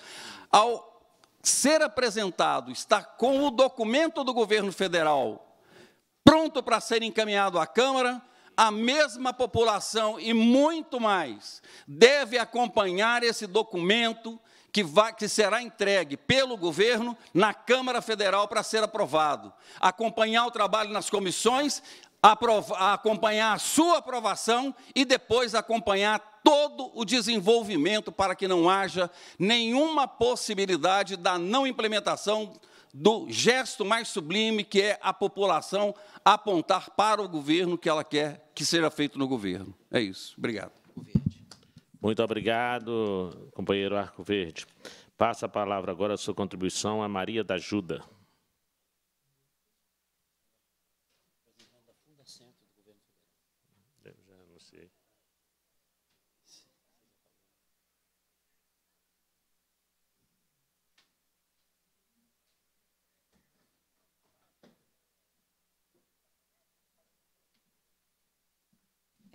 ao ser apresentado, estar com o documento do governo federal pronto para ser encaminhado à Câmara, a mesma população e muito mais deve acompanhar esse documento que, vai, que, será entregue pelo governo na Câmara Federal para ser aprovado. Acompanhar o trabalho nas comissões, acompanhar a sua aprovação e depois acompanhar todo o desenvolvimento para que não haja nenhuma possibilidade da não implementação do gesto mais sublime que é a população apontar para o governo que ela quer que seja feito no governo. É isso. Obrigado. Muito obrigado, companheiro Arco Verde. Passa a palavra agora a sua contribuição a Maria da Ajuda.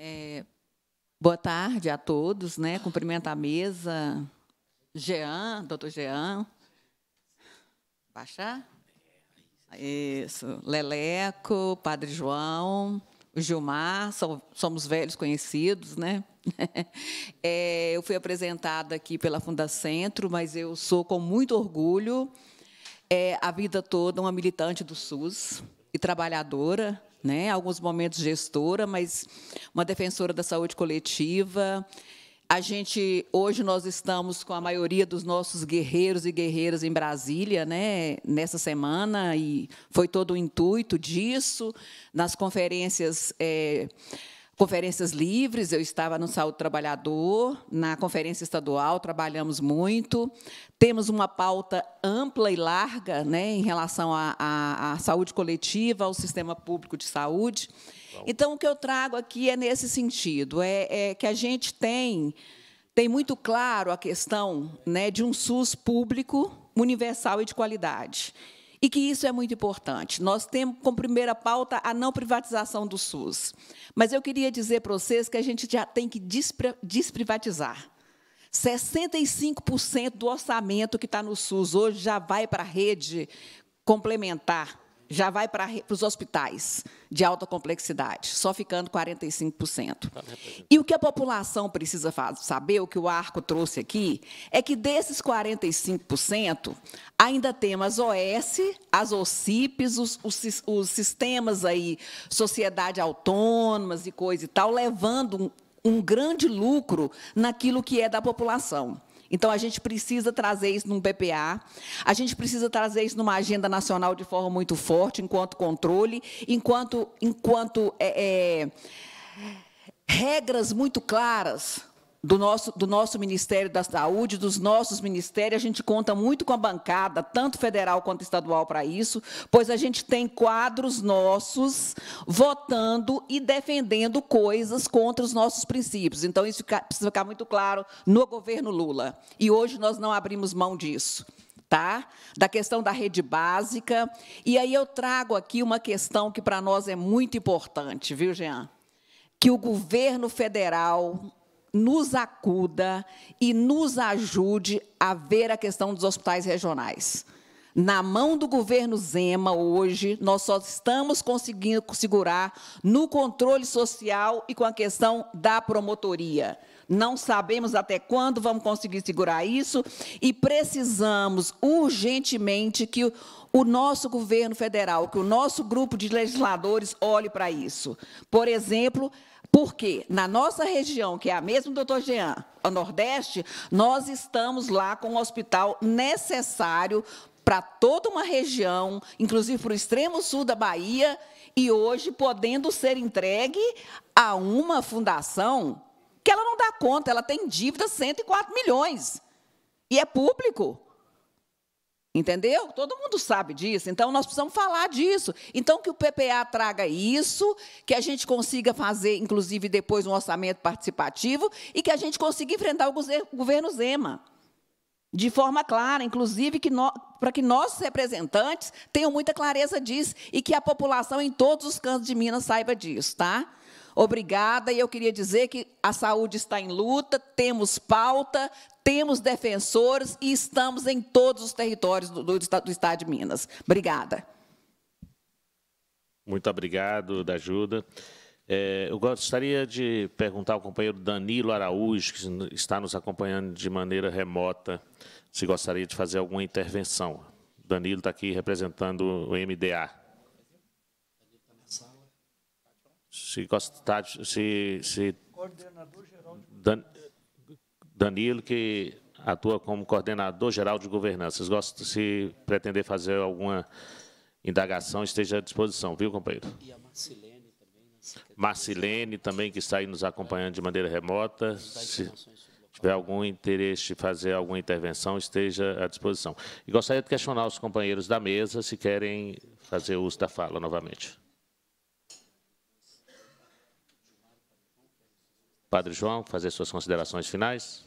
É, boa tarde a todos, né? Cumprimento a mesa, Jean, doutor Jean. Baixar? Isso. Leleco, Padre João, Gilmar, somos velhos conhecidos, né? É, eu fui apresentada aqui pela Fundacentro, mas eu sou, com muito orgulho, é, a vida toda uma militante do SUS e trabalhadora né? Alguns momentos gestora, mas uma defensora da saúde coletiva. A gente hoje nós estamos com a maioria dos nossos guerreiros e guerreiras em Brasília, né? Nessa semana e foi todo o intuito disso nas conferências. É, conferências livres, eu estava no Saúde Trabalhador, na conferência estadual, trabalhamos muito. Temos uma pauta ampla e larga né, em relação à, saúde coletiva, ao sistema público de saúde. Então, o que eu trago aqui é nesse sentido, é, é que a gente tem, tem muito claro a questão né, de um SUS público, universal e de qualidade e que isso é muito importante. Nós temos como primeira pauta a não privatização do SUS. Mas eu queria dizer para vocês que a gente já tem que desprivatizar. 65% do orçamento que está no SUS hoje já vai para a rede complementar já vai para, os hospitais de alta complexidade, só ficando 45%. Tá, né, é. E o que a população precisa saber, o que o Arco trouxe aqui, é que desses 45%, ainda temos as OS, as OCIPs, os, os, os sistemas aí, sociedade autônomas e coisa e tal, levando um, um grande lucro naquilo que é da população. Então, a gente precisa trazer isso num PPA, a gente precisa trazer isso numa agenda nacional de forma muito forte, enquanto controle, enquanto, enquanto é, é, regras muito claras do nosso, do nosso Ministério da Saúde, dos nossos ministérios, a gente conta muito com a bancada, tanto federal quanto estadual, para isso, pois a gente tem quadros nossos votando e defendendo coisas contra os nossos princípios. Então, isso precisa ficar muito claro no governo Lula. E hoje nós não abrimos mão disso. Tá? Da questão da rede básica. E aí eu trago aqui uma questão que para nós é muito importante, viu, Jean? Que o governo federal nos acuda e nos ajude a ver a questão dos hospitais regionais. Na mão do governo Zema, hoje, nós só estamos conseguindo segurar no controle social e com a questão da promotoria. Não sabemos até quando vamos conseguir segurar isso e precisamos urgentemente que o nosso governo federal, que o nosso grupo de legisladores olhe para isso. Por exemplo, porque na nossa região, que é a mesma do doutor Jean, a Nordeste, nós estamos lá com o um hospital necessário para toda uma região, inclusive para o extremo sul da Bahia, e hoje podendo ser entregue a uma fundação que ela não dá conta, ela tem dívida 104 milhões. E é público. Entendeu? Todo mundo sabe disso, então nós precisamos falar disso. Então, que o PPA traga isso, que a gente consiga fazer, inclusive, depois um orçamento participativo e que a gente consiga enfrentar o governo Zema de forma clara, inclusive que para que nossos representantes tenham muita clareza disso e que a população em todos os cantos de Minas saiba disso, tá? Obrigada, e eu queria dizer que a saúde está em luta, temos pauta, temos defensores e estamos em todos os territórios do, do, do Estado de Minas. Obrigada. Muito obrigado da ajuda. É, eu gostaria de perguntar ao companheiro Danilo Araújo, que está nos acompanhando de maneira remota, se gostaria de fazer alguma intervenção. Danilo está aqui representando o MDA. se gostar, se, se coordenador geral de Danilo que atua como coordenador geral de governança. Gosto se pretender fazer alguma indagação, esteja à disposição, viu, companheiro? E a Marcilene também. Né? Marcilene também que está aí nos acompanhando de maneira remota. Se tiver algum interesse de fazer alguma intervenção, esteja à disposição. E gostaria de questionar os companheiros da mesa se querem fazer uso da fala novamente. Padre João, fazer suas considerações finais.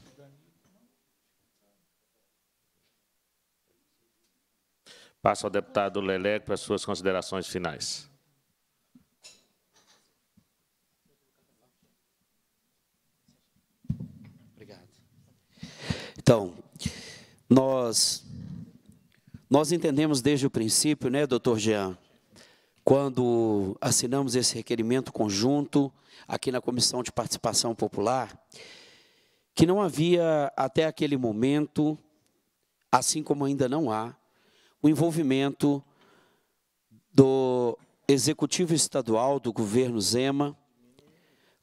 Passo ao deputado Leleco para suas considerações finais. Obrigado. Então, nós, nós entendemos desde o princípio, né, doutor Jean, quando assinamos esse requerimento conjunto aqui na Comissão de Participação Popular, que não havia até aquele momento, assim como ainda não há, o envolvimento do Executivo Estadual do governo Zema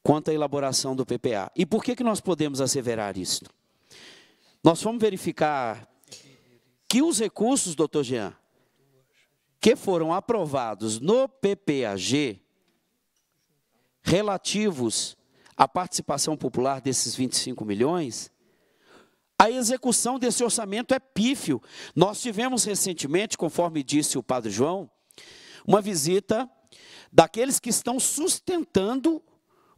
quanto à elaboração do PPA. E por que, que nós podemos asseverar isso? Nós fomos verificar que os recursos, doutor Jean, que foram aprovados no PPAG relativos à participação popular desses 25 milhões, a execução desse orçamento é pífio. Nós tivemos recentemente, conforme disse o Padre João, uma visita daqueles que estão sustentando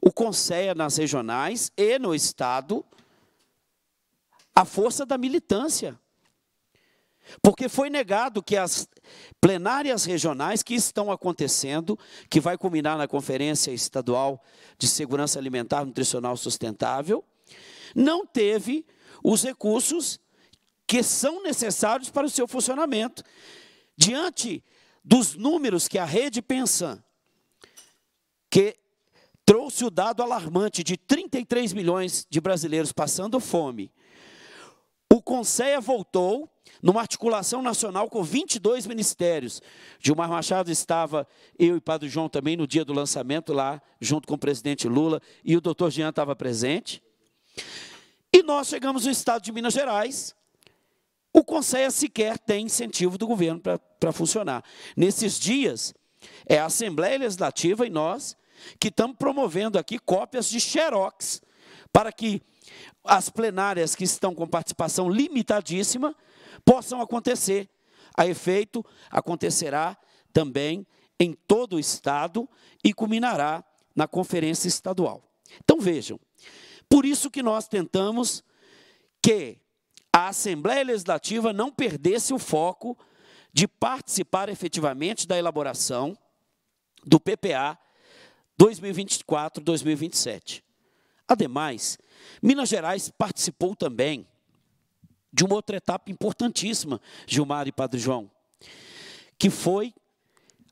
o Conselho nas regionais e no Estado, a força da militância. Porque foi negado que as plenárias regionais que estão acontecendo, que vai culminar na Conferência Estadual de Segurança Alimentar Nutricional Sustentável, não teve os recursos que são necessários para o seu funcionamento. Diante dos números que a rede pensa, que trouxe o dado alarmante de 33 milhões de brasileiros passando fome, o Conselho voltou numa articulação nacional com 22 ministérios. Gilmar Machado estava, eu e Padre João também, no dia do lançamento lá, junto com o presidente Lula, e o doutor Jean estava presente. E nós chegamos no estado de Minas Gerais, o Conselho sequer tem incentivo do governo para funcionar. Nesses dias, é a Assembleia Legislativa e nós que estamos promovendo aqui cópias de xerox para que as plenárias que estão com participação limitadíssima possam acontecer. A efeito, acontecerá também em todo o Estado e culminará na conferência estadual. Então vejam, por isso que nós tentamos que a Assembleia Legislativa não perdesse o foco de participar efetivamente da elaboração do PPA 2024-2027. Ademais, Minas Gerais participou também de uma outra etapa importantíssima, Gilmar e Padre João, que foi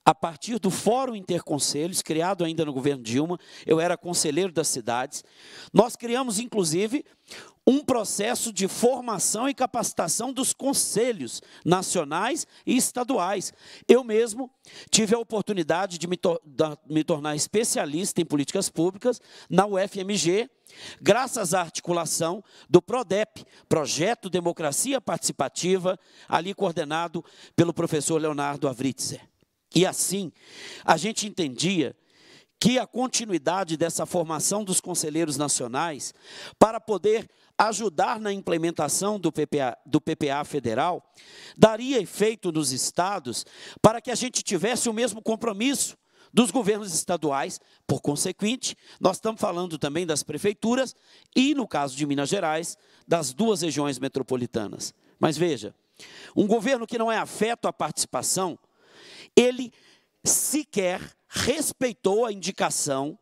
a partir do Fórum Interconselhos, criado ainda no governo Dilma, eu era conselheiro das cidades, nós criamos, inclusive, um processo de formação e capacitação dos conselhos nacionais e estaduais. Eu mesmo tive a oportunidade de me, tor da, me tornar especialista em políticas públicas na UFMG, graças à articulação do PRODEP, Projeto Democracia Participativa, ali coordenado pelo professor Leonardo Avritzer. E assim, a gente entendia que a continuidade dessa formação dos conselheiros nacionais, para poder ajudar na implementação do PPA, do PPA federal, daria efeito nos estados para que a gente tivesse o mesmo compromisso dos governos estaduais, por consequente, nós estamos falando também das prefeituras e, no caso de Minas Gerais, das duas regiões metropolitanas. Mas veja, um governo que não é afeto à participação ele sequer respeitou a indicação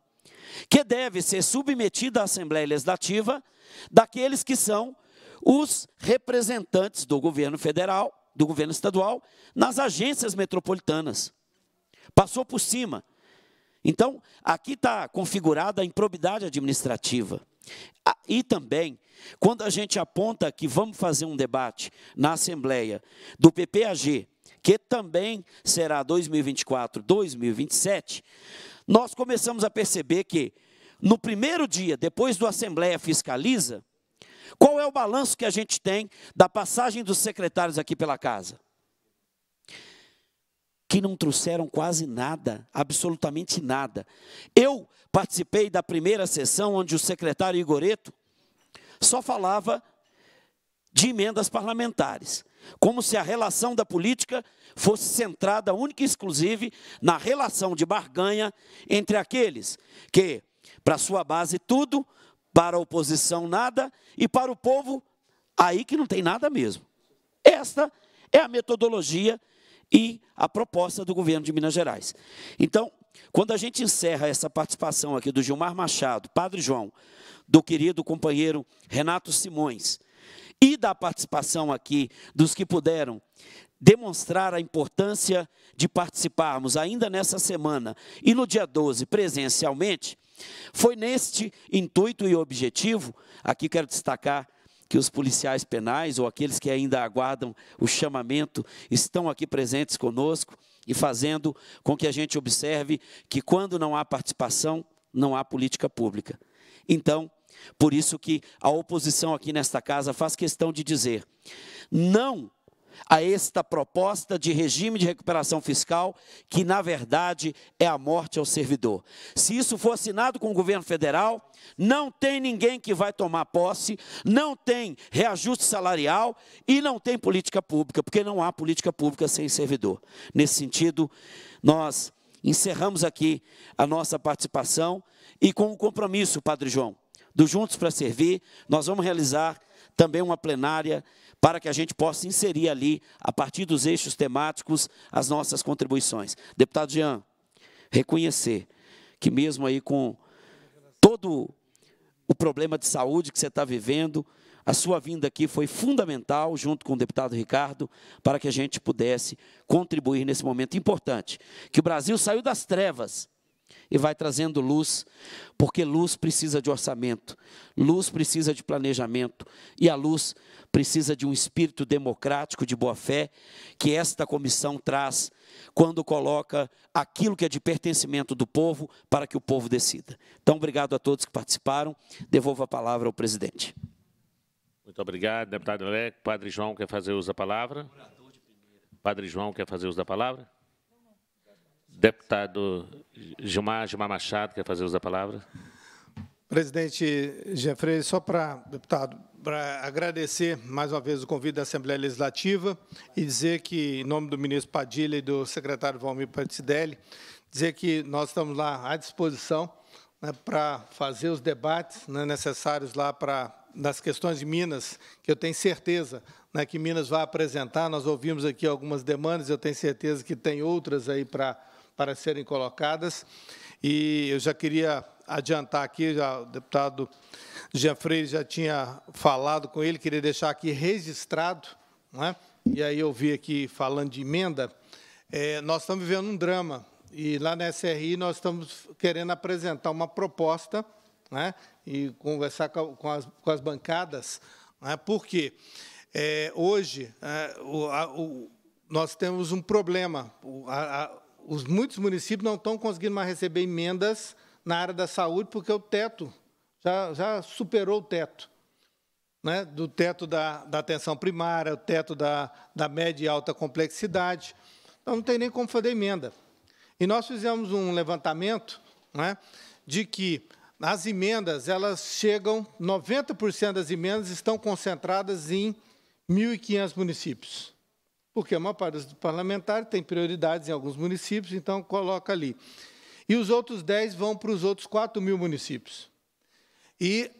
que deve ser submetida à Assembleia Legislativa daqueles que são os representantes do governo federal, do governo estadual, nas agências metropolitanas. Passou por cima. Então, aqui está configurada a improbidade administrativa. Ah, e também, quando a gente aponta que vamos fazer um debate na Assembleia do PPAG que também será 2024, 2027, nós começamos a perceber que no primeiro dia, depois do Assembleia Fiscaliza, qual é o balanço que a gente tem da passagem dos secretários aqui pela casa? Que não trouxeram quase nada, absolutamente nada. Eu participei da primeira sessão onde o secretário Igoreto só falava de emendas parlamentares. Como se a relação da política fosse centrada única e exclusiva na relação de barganha entre aqueles que, para sua base, tudo, para a oposição, nada, e para o povo, aí que não tem nada mesmo. Esta é a metodologia e a proposta do governo de Minas Gerais. Então, quando a gente encerra essa participação aqui do Gilmar Machado, Padre João, do querido companheiro Renato Simões, e da participação aqui dos que puderam demonstrar a importância de participarmos ainda nessa semana e no dia 12 presencialmente. Foi neste intuito e objetivo, aqui quero destacar que os policiais penais ou aqueles que ainda aguardam o chamamento estão aqui presentes conosco e fazendo com que a gente observe que quando não há participação, não há política pública. Então, por isso que a oposição aqui nesta casa faz questão de dizer: não a esta proposta de regime de recuperação fiscal, que na verdade é a morte ao servidor. Se isso for assinado com o governo federal, não tem ninguém que vai tomar posse, não tem reajuste salarial e não tem política pública, porque não há política pública sem servidor. Nesse sentido, nós encerramos aqui a nossa participação e com o um compromisso, Padre João, do Juntos para Servir, nós vamos realizar também uma plenária para que a gente possa inserir ali, a partir dos eixos temáticos, as nossas contribuições. Deputado Jean, reconhecer que mesmo aí com todo o problema de saúde que você está vivendo, a sua vinda aqui foi fundamental, junto com o deputado Ricardo, para que a gente pudesse contribuir nesse momento importante. Que o Brasil saiu das trevas e vai trazendo luz, porque luz precisa de orçamento, luz precisa de planejamento e a luz precisa de um espírito democrático de boa fé que esta comissão traz quando coloca aquilo que é de pertencimento do povo para que o povo decida. Então, obrigado a todos que participaram. Devolvo a palavra ao presidente. Muito obrigado, deputado Leque. Padre João quer fazer uso da palavra? Padre João quer fazer uso da palavra? Deputado Gilmar, Gilmar Machado, quer fazer uso da palavra? Presidente Jeffrey, só para, deputado, para agradecer mais uma vez o convite da Assembleia Legislativa e dizer que, em nome do ministro Padilha e do secretário Valmir Patidelli, dizer que nós estamos lá à disposição né, para fazer os debates né, necessários lá para nas questões de Minas, que eu tenho certeza né, que Minas vai apresentar. Nós ouvimos aqui algumas demandas, eu tenho certeza que tem outras aí para para serem colocadas. E eu já queria adiantar aqui, já, o deputado Jean Freire já tinha falado com ele, queria deixar aqui registrado, não é? e aí eu vi aqui falando de emenda, é, nós estamos vivendo um drama, e lá na SRI nós estamos querendo apresentar uma proposta né, e conversar com as, com as bancadas, né, porque é, hoje é, o, a, o, nós temos um problema. a, os muitos municípios não estão conseguindo mais receber emendas na área da saúde porque o teto já, já superou o teto. Né, do teto da, da atenção primária, o teto da, da média e alta complexidade. Então, não tem nem como fazer emenda. E nós fizemos um levantamento né, de que as emendas, elas chegam, 90% das emendas estão concentradas em 1.500 municípios porque a maior parte dos parlamentares tem prioridades em alguns municípios, então coloca ali. E os outros 10 vão para os outros 4 mil municípios. E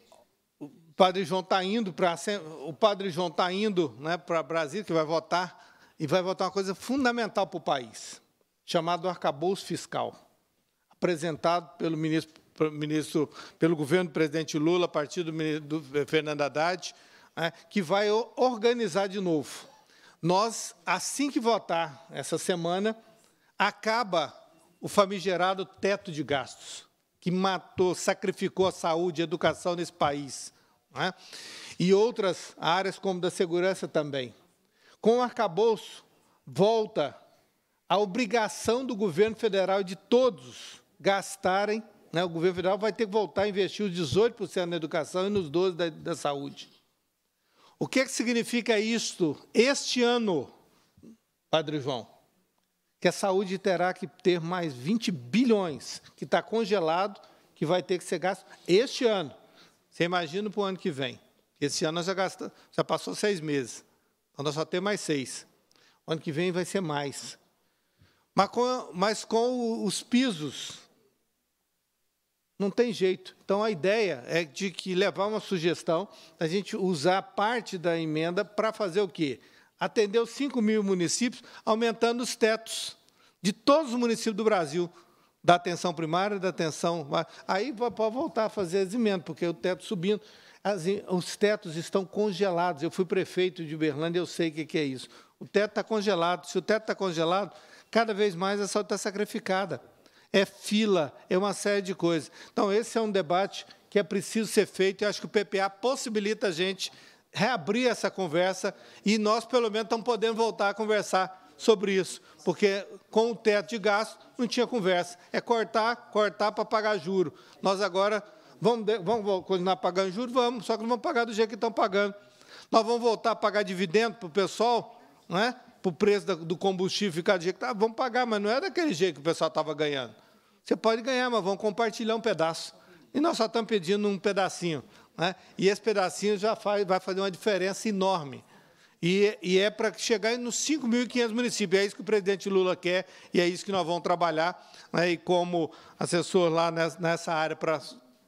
o padre João está indo para o padre João está indo né, para Brasília, que vai votar, e vai votar uma coisa fundamental para o país, chamado arcabouço fiscal, apresentado pelo ministro ministro, pelo governo do presidente Lula, a partir do, do eh, Fernando Haddad, né, que vai organizar de novo nós, assim que votar essa semana, acaba o famigerado teto de gastos, que matou, sacrificou a saúde e a educação nesse país, né? e outras áreas, como da segurança também. Com o arcabouço, volta a obrigação do governo federal e de todos gastarem. Né? O governo federal vai ter que voltar a investir os 18% na educação e nos 12% da, da saúde. O que, que significa isto este ano, Padre João? Que a saúde terá que ter mais 20 bilhões que está congelado, que vai ter que ser gasto este ano. Você imagina para o ano que vem. Esse ano nós já, gastamos, já passou seis meses. Então nós só temos mais seis. O ano que vem vai ser mais. Mas com, mas com os pisos não tem jeito. Então, a ideia é de que levar uma sugestão, a gente usar parte da emenda para fazer o quê? Atender os 5 mil municípios, aumentando os tetos de todos os municípios do Brasil, da atenção primária, da atenção... Aí pode voltar a fazer as emendas, porque o teto subindo, as, os tetos estão congelados. Eu fui prefeito de Uberlândia, eu sei o que é isso. O teto está congelado. Se o teto está congelado, cada vez mais a saúde está sacrificada é fila, é uma série de coisas. Então, esse é um debate que é preciso ser feito e acho que o PPA possibilita a gente reabrir essa conversa e nós, pelo menos, estamos podendo voltar a conversar sobre isso, porque com o teto de gasto não tinha conversa. É cortar, cortar para pagar juro. Nós agora vamos, vamos continuar pagando juro? Vamos, só que não vamos pagar do jeito que estão pagando. Nós vamos voltar a pagar dividendo para o pessoal, não é? para o preço do combustível ficar do jeito que tá, vamos pagar, mas não é daquele jeito que o pessoal estava ganhando. Você pode ganhar, mas vamos compartilhar um pedaço. E nós só estamos pedindo um pedacinho. Né? E esse pedacinho já faz, vai fazer uma diferença enorme. E, e é para chegar nos 5.500 municípios. É isso que o presidente Lula quer e é isso que nós vamos trabalhar. Né? E como assessor lá nessa área para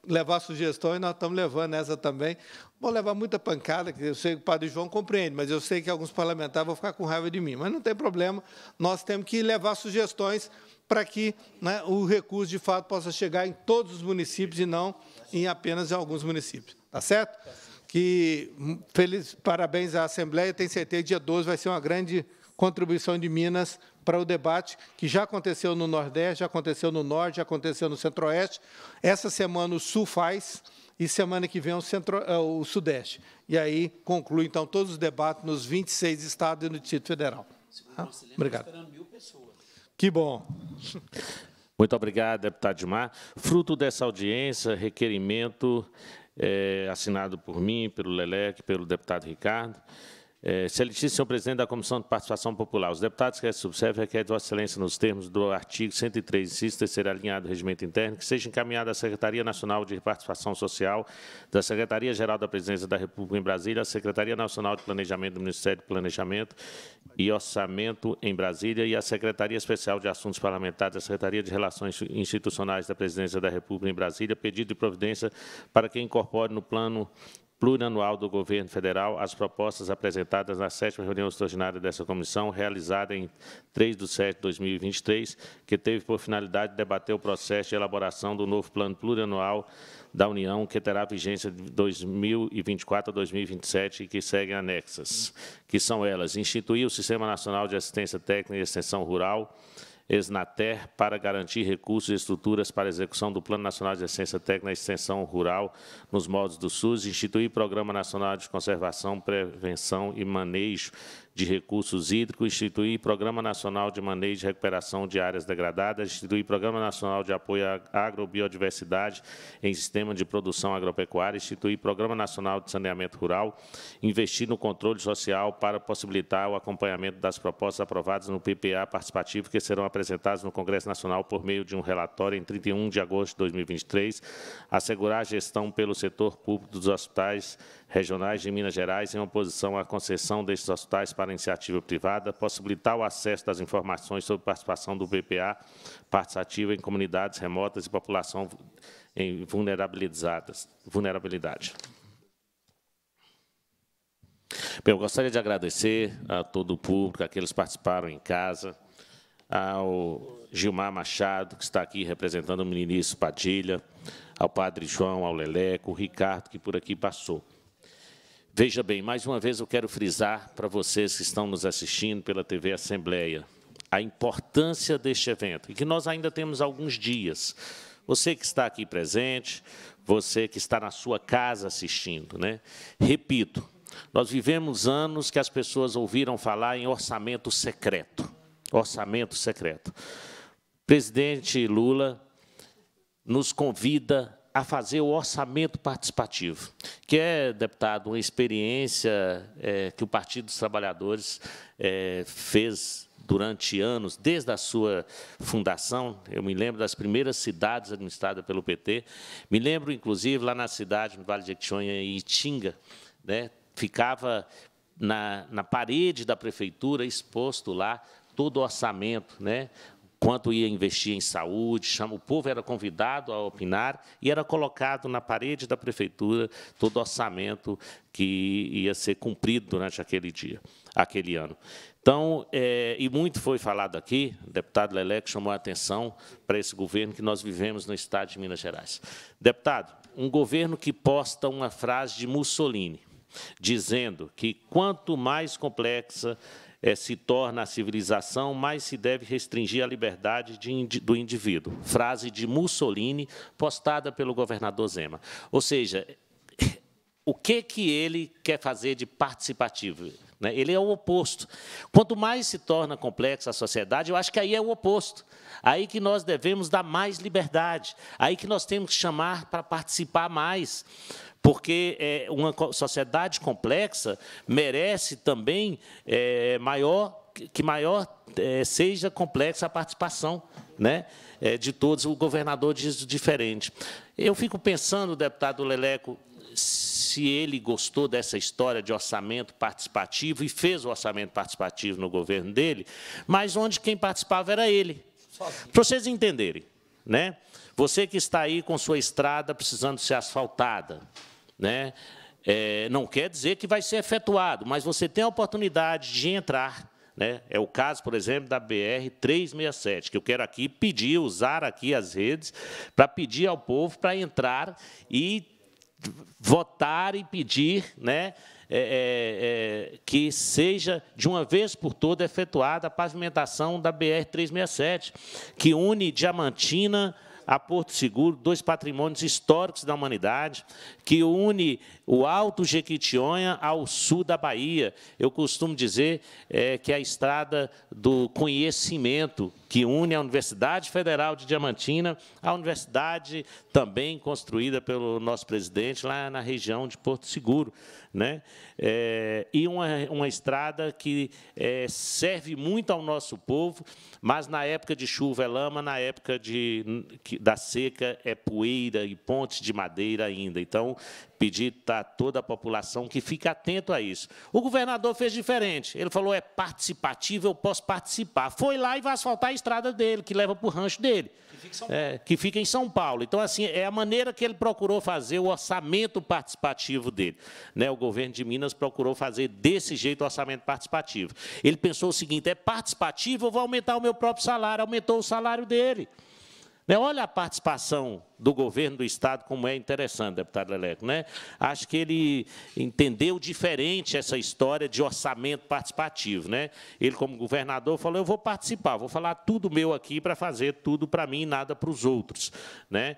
levar sugestões, nós estamos levando essa também. Vou levar muita pancada, que eu sei que o padre João compreende, mas eu sei que alguns parlamentares vão ficar com raiva de mim. Mas não tem problema, nós temos que levar sugestões para que né, o recurso, de fato, possa chegar em todos os municípios e não em apenas em alguns municípios. Tá certo? Que hum, feliz, parabéns à Assembleia, tenho certeza que dia 12 vai ser uma grande contribuição de Minas para o debate que já aconteceu no Nordeste, já aconteceu no Norte, já aconteceu no Centro-Oeste. Essa semana o Sul faz e semana que vem o, centro, eh, o Sudeste. E aí conclui, então, todos os debates nos 26 estados e no Distrito Federal. Ah, obrigado. Que bom. Muito obrigado, deputado Dimar. Fruto dessa audiência, requerimento é, assinado por mim, pelo Lelec, pelo deputado Ricardo, é, Excelentíssimo senhor presidente da Comissão de Participação Popular, os deputados que subservem requerem Vossa Excelência, nos termos do artigo 103, inciso terceiro alinhado do Regimento Interno, que seja encaminhada à Secretaria Nacional de Participação Social, da Secretaria-Geral da Presidência da República em Brasília, à Secretaria Nacional de Planejamento do Ministério do Planejamento e Orçamento em Brasília e à Secretaria Especial de Assuntos Parlamentares, da Secretaria de Relações Institucionais da Presidência da República em Brasília, pedido de providência para que incorpore no plano plurianual do Governo Federal as propostas apresentadas na sétima reunião extraordinária dessa comissão, realizada em 3 de setembro de 2023, que teve por finalidade debater o processo de elaboração do novo plano plurianual da União, que terá vigência de 2024 a 2027 e que seguem anexas, que são elas instituir o Sistema Nacional de Assistência Técnica e Extensão Rural, Esnater para garantir recursos e estruturas para a execução do Plano Nacional de Assistência Técnica e Extensão Rural nos moldes do SUS, instituir Programa Nacional de Conservação, Prevenção e Manejo de Recursos Hídricos, instituir Programa Nacional de Manejo e Recuperação de Áreas Degradadas, instituir Programa Nacional de Apoio à Agrobiodiversidade em Sistema de Produção Agropecuária, instituir Programa Nacional de Saneamento Rural, investir no controle social para possibilitar o acompanhamento das propostas aprovadas no PPA participativo que serão apresentadas no Congresso Nacional por meio de um relatório em 31 de agosto de 2023, assegurar a gestão pelo setor público dos hospitais regionais de Minas Gerais em oposição à concessão destes hospitais para para a iniciativa privada, possibilitar o acesso das informações sobre participação do BPA participativa em comunidades remotas e população em vulnerabilizadas, vulnerabilidade. Bem, eu gostaria de agradecer a todo o público, aqueles que participaram em casa, ao Gilmar Machado, que está aqui representando o ministro Padilha, ao padre João, ao Leleco, o Ricardo, que por aqui passou. Veja bem, mais uma vez eu quero frisar para vocês que estão nos assistindo pela TV Assembleia a importância deste evento e que nós ainda temos alguns dias. Você que está aqui presente, você que está na sua casa assistindo, né? Repito, nós vivemos anos que as pessoas ouviram falar em orçamento secreto. Orçamento secreto. Presidente Lula nos convida a fazer o orçamento participativo, que é, deputado, uma experiência é, que o Partido dos Trabalhadores é, fez durante anos, desde a sua fundação. Eu me lembro das primeiras cidades administradas pelo PT. Me lembro, inclusive, lá na cidade, no Vale de Jequitinhonha, em Itinga, né, ficava na, na parede da prefeitura exposto lá todo o orçamento, né? quanto ia investir em saúde, chama, o povo era convidado a opinar e era colocado na parede da prefeitura todo o orçamento que ia ser cumprido durante aquele dia, aquele ano. Então, é, e muito foi falado aqui, o deputado Leleco chamou a atenção para esse governo que nós vivemos no estado de Minas Gerais. Deputado, um governo que posta uma frase de Mussolini, dizendo que quanto mais complexa é, se torna a civilização, mais se deve restringir a liberdade de, do indivíduo. Frase de Mussolini, postada pelo governador Zema. Ou seja, o que, que ele quer fazer de participativo? Né? Ele é o oposto. Quanto mais se torna complexa a sociedade, eu acho que aí é o oposto. Aí que nós devemos dar mais liberdade, aí que nós temos que chamar para participar mais porque é, uma sociedade complexa merece também é, maior que maior é, seja complexa a participação né, é, de todos. O governador diz diferente. Eu fico pensando, deputado Leleco, se ele gostou dessa história de orçamento participativo e fez o orçamento participativo no governo dele, mas onde quem participava era ele. Para vocês entenderem, né? Você que está aí com sua estrada precisando ser asfaltada, né? É, não quer dizer que vai ser efetuado, mas você tem a oportunidade de entrar. Né? É o caso, por exemplo, da BR 367, que eu quero aqui pedir, usar aqui as redes, para pedir ao povo para entrar e votar e pedir né, é, é, é que seja, de uma vez por toda, efetuada a pavimentação da BR 367, que une Diamantina a Porto Seguro, dois patrimônios históricos da humanidade, que une o Alto Jequitinhonha ao sul da Bahia. Eu costumo dizer é, que é a estrada do conhecimento, que une a Universidade Federal de Diamantina à universidade também construída pelo nosso presidente lá na região de Porto Seguro. Né? É, e uma, uma estrada que é, serve muito ao nosso povo, mas na época de chuva é lama, na época de, da seca é poeira e pontes de madeira ainda. Então, pedir a toda a população que fique atento a isso. O governador fez diferente. Ele falou: é participativo, eu posso participar. Foi lá e vai asfaltar a estrada dele, que leva para o rancho dele, que fica, é, que fica, em São Paulo. Então, assim, é a maneira que ele procurou fazer o orçamento participativo dele. Né? O governo de Minas procurou fazer desse jeito o orçamento participativo. Ele pensou o seguinte: é participativo, eu vou aumentar o meu próprio salário. Aumentou o salário dele. Né, olha a participação do governo do Estado, como é interessante, deputado Leleco. Né? Acho que ele entendeu diferente essa história de orçamento participativo. Né? Ele, como governador, falou, eu vou participar, vou falar tudo meu aqui para fazer tudo para mim e nada para os outros. Né?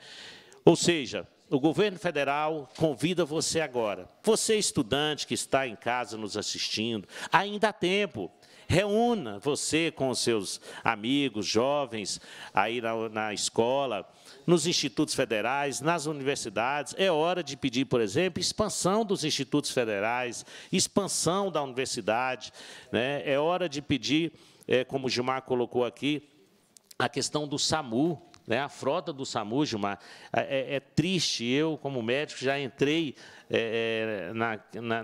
Ou seja, o governo federal convida você agora. Você, estudante que está em casa nos assistindo, ainda há tempo. Reúna você com os seus amigos, jovens, aí na, na escola, nos institutos federais, nas universidades. É hora de pedir, por exemplo, expansão dos institutos federais, expansão da universidade. Né? É hora de pedir, é, como o Gilmar colocou aqui, a questão do SAMU, né? A frota do SAMU, Gilmar, é, é, é triste. Eu, como médico, já entrei é, é na, na,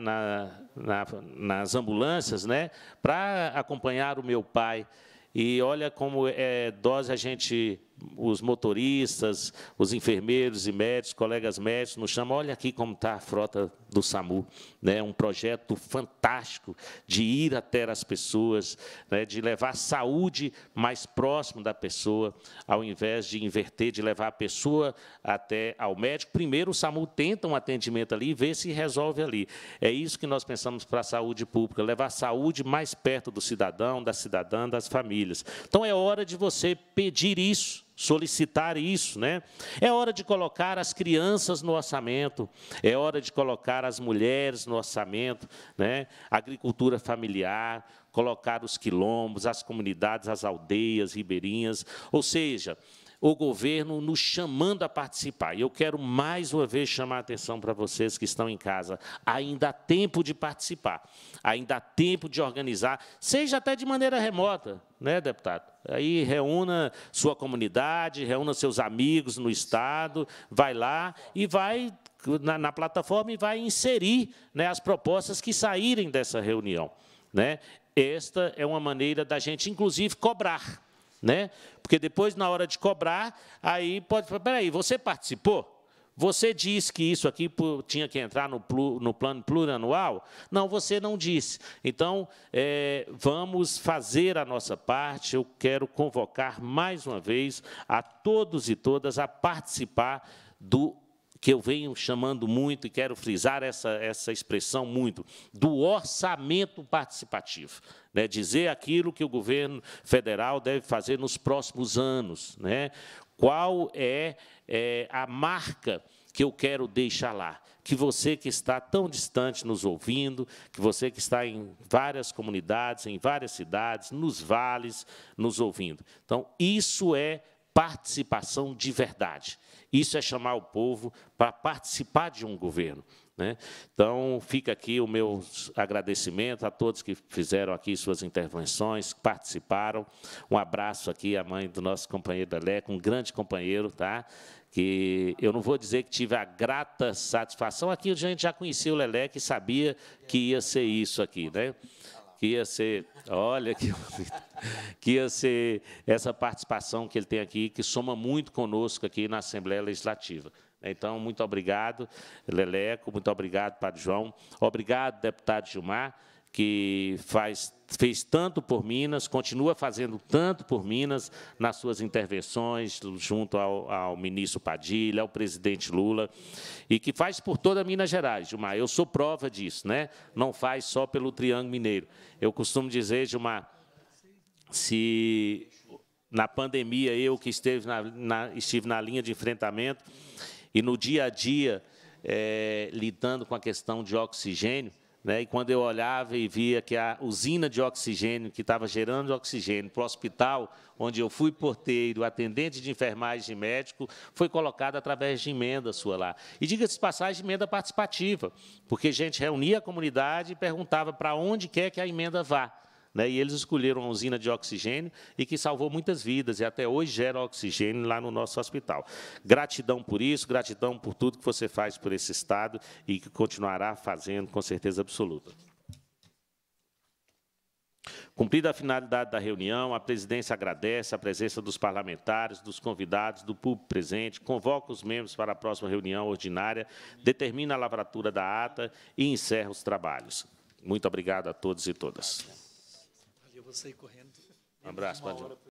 na, nas ambulâncias né? para acompanhar o meu pai. E olha como é dose a gente os motoristas, os enfermeiros e médicos, colegas médicos, nos chamam, olha aqui como está a frota do SAMU. Né? Um projeto fantástico de ir até as pessoas, né? de levar a saúde mais próximo da pessoa, ao invés de inverter, de levar a pessoa até ao médico. Primeiro, o SAMU tenta um atendimento ali e vê se resolve ali. É isso que nós pensamos para a saúde pública, levar a saúde mais perto do cidadão, da cidadã, das famílias. Então, é hora de você pedir isso solicitar isso, né? É hora de colocar as crianças no orçamento, é hora de colocar as mulheres no orçamento, né? Agricultura familiar, colocar os quilombos, as comunidades, as aldeias ribeirinhas, ou seja, o governo nos chamando a participar. E eu quero mais uma vez chamar a atenção para vocês que estão em casa. Ainda há tempo de participar, ainda há tempo de organizar, seja até de maneira remota, né, deputado? Aí reúna sua comunidade, reúna seus amigos no Estado, vai lá e vai na, na plataforma e vai inserir né, as propostas que saírem dessa reunião. Né? Esta é uma maneira da gente, inclusive, cobrar né? Porque depois, na hora de cobrar, aí pode falar, peraí, você participou? Você disse que isso aqui tinha que entrar no, plu, no plano plurianual? Não, você não disse. Então, é, vamos fazer a nossa parte. Eu quero convocar mais uma vez a todos e todas a participar do que eu venho chamando muito e quero frisar essa, essa expressão muito, do orçamento participativo né, dizer aquilo que o governo federal deve fazer nos próximos anos, né, qual é, é a marca que eu quero deixar lá. Que você que está tão distante nos ouvindo, que você que está em várias comunidades, em várias cidades, nos vales, nos ouvindo. Então, isso é participação de verdade. Isso é chamar o povo para participar de um governo. Né? Então, fica aqui o meu agradecimento a todos que fizeram aqui suas intervenções, que participaram. Um abraço aqui à mãe do nosso companheiro Leleco um grande companheiro, tá? que eu não vou dizer que tive a grata satisfação, aqui a gente já conhecia o Leleco e sabia que ia ser isso aqui, né? que ia ser, olha que, que ia ser essa participação que ele tem aqui, que soma muito conosco aqui na Assembleia Legislativa. Então, muito obrigado, Leleco, muito obrigado, Padre João, obrigado, deputado Gilmar, que faz, fez tanto por Minas, continua fazendo tanto por Minas nas suas intervenções junto ao, ao ministro Padilha, ao presidente Lula, e que faz por toda Minas Gerais, Gilmar. Eu sou prova disso, né? não faz só pelo Triângulo Mineiro. Eu costumo dizer, Gilmar, se na pandemia eu que esteve na, na, estive na linha de enfrentamento, e no dia a dia, é, lidando com a questão de oxigênio, né, e quando eu olhava e via que a usina de oxigênio, que estava gerando oxigênio para o hospital, onde eu fui porteiro, atendente de enfermagem e médico, foi colocada através de emenda sua lá. E diga-se passagem, emenda participativa, porque a gente reunia a comunidade e perguntava para onde quer que a emenda vá. Né, e eles escolheram a usina de oxigênio e que salvou muitas vidas e até hoje gera oxigênio lá no nosso hospital. Gratidão por isso, gratidão por tudo que você faz por esse estado e que continuará fazendo com certeza absoluta. Cumprida a finalidade da reunião, a presidência agradece a presença dos parlamentares, dos convidados, do público presente, convoca os membros para a próxima reunião ordinária, determina a lavratura da ata e encerra os trabalhos. Muito obrigado a todos e todas você ir correndo. Um abraço, Padre.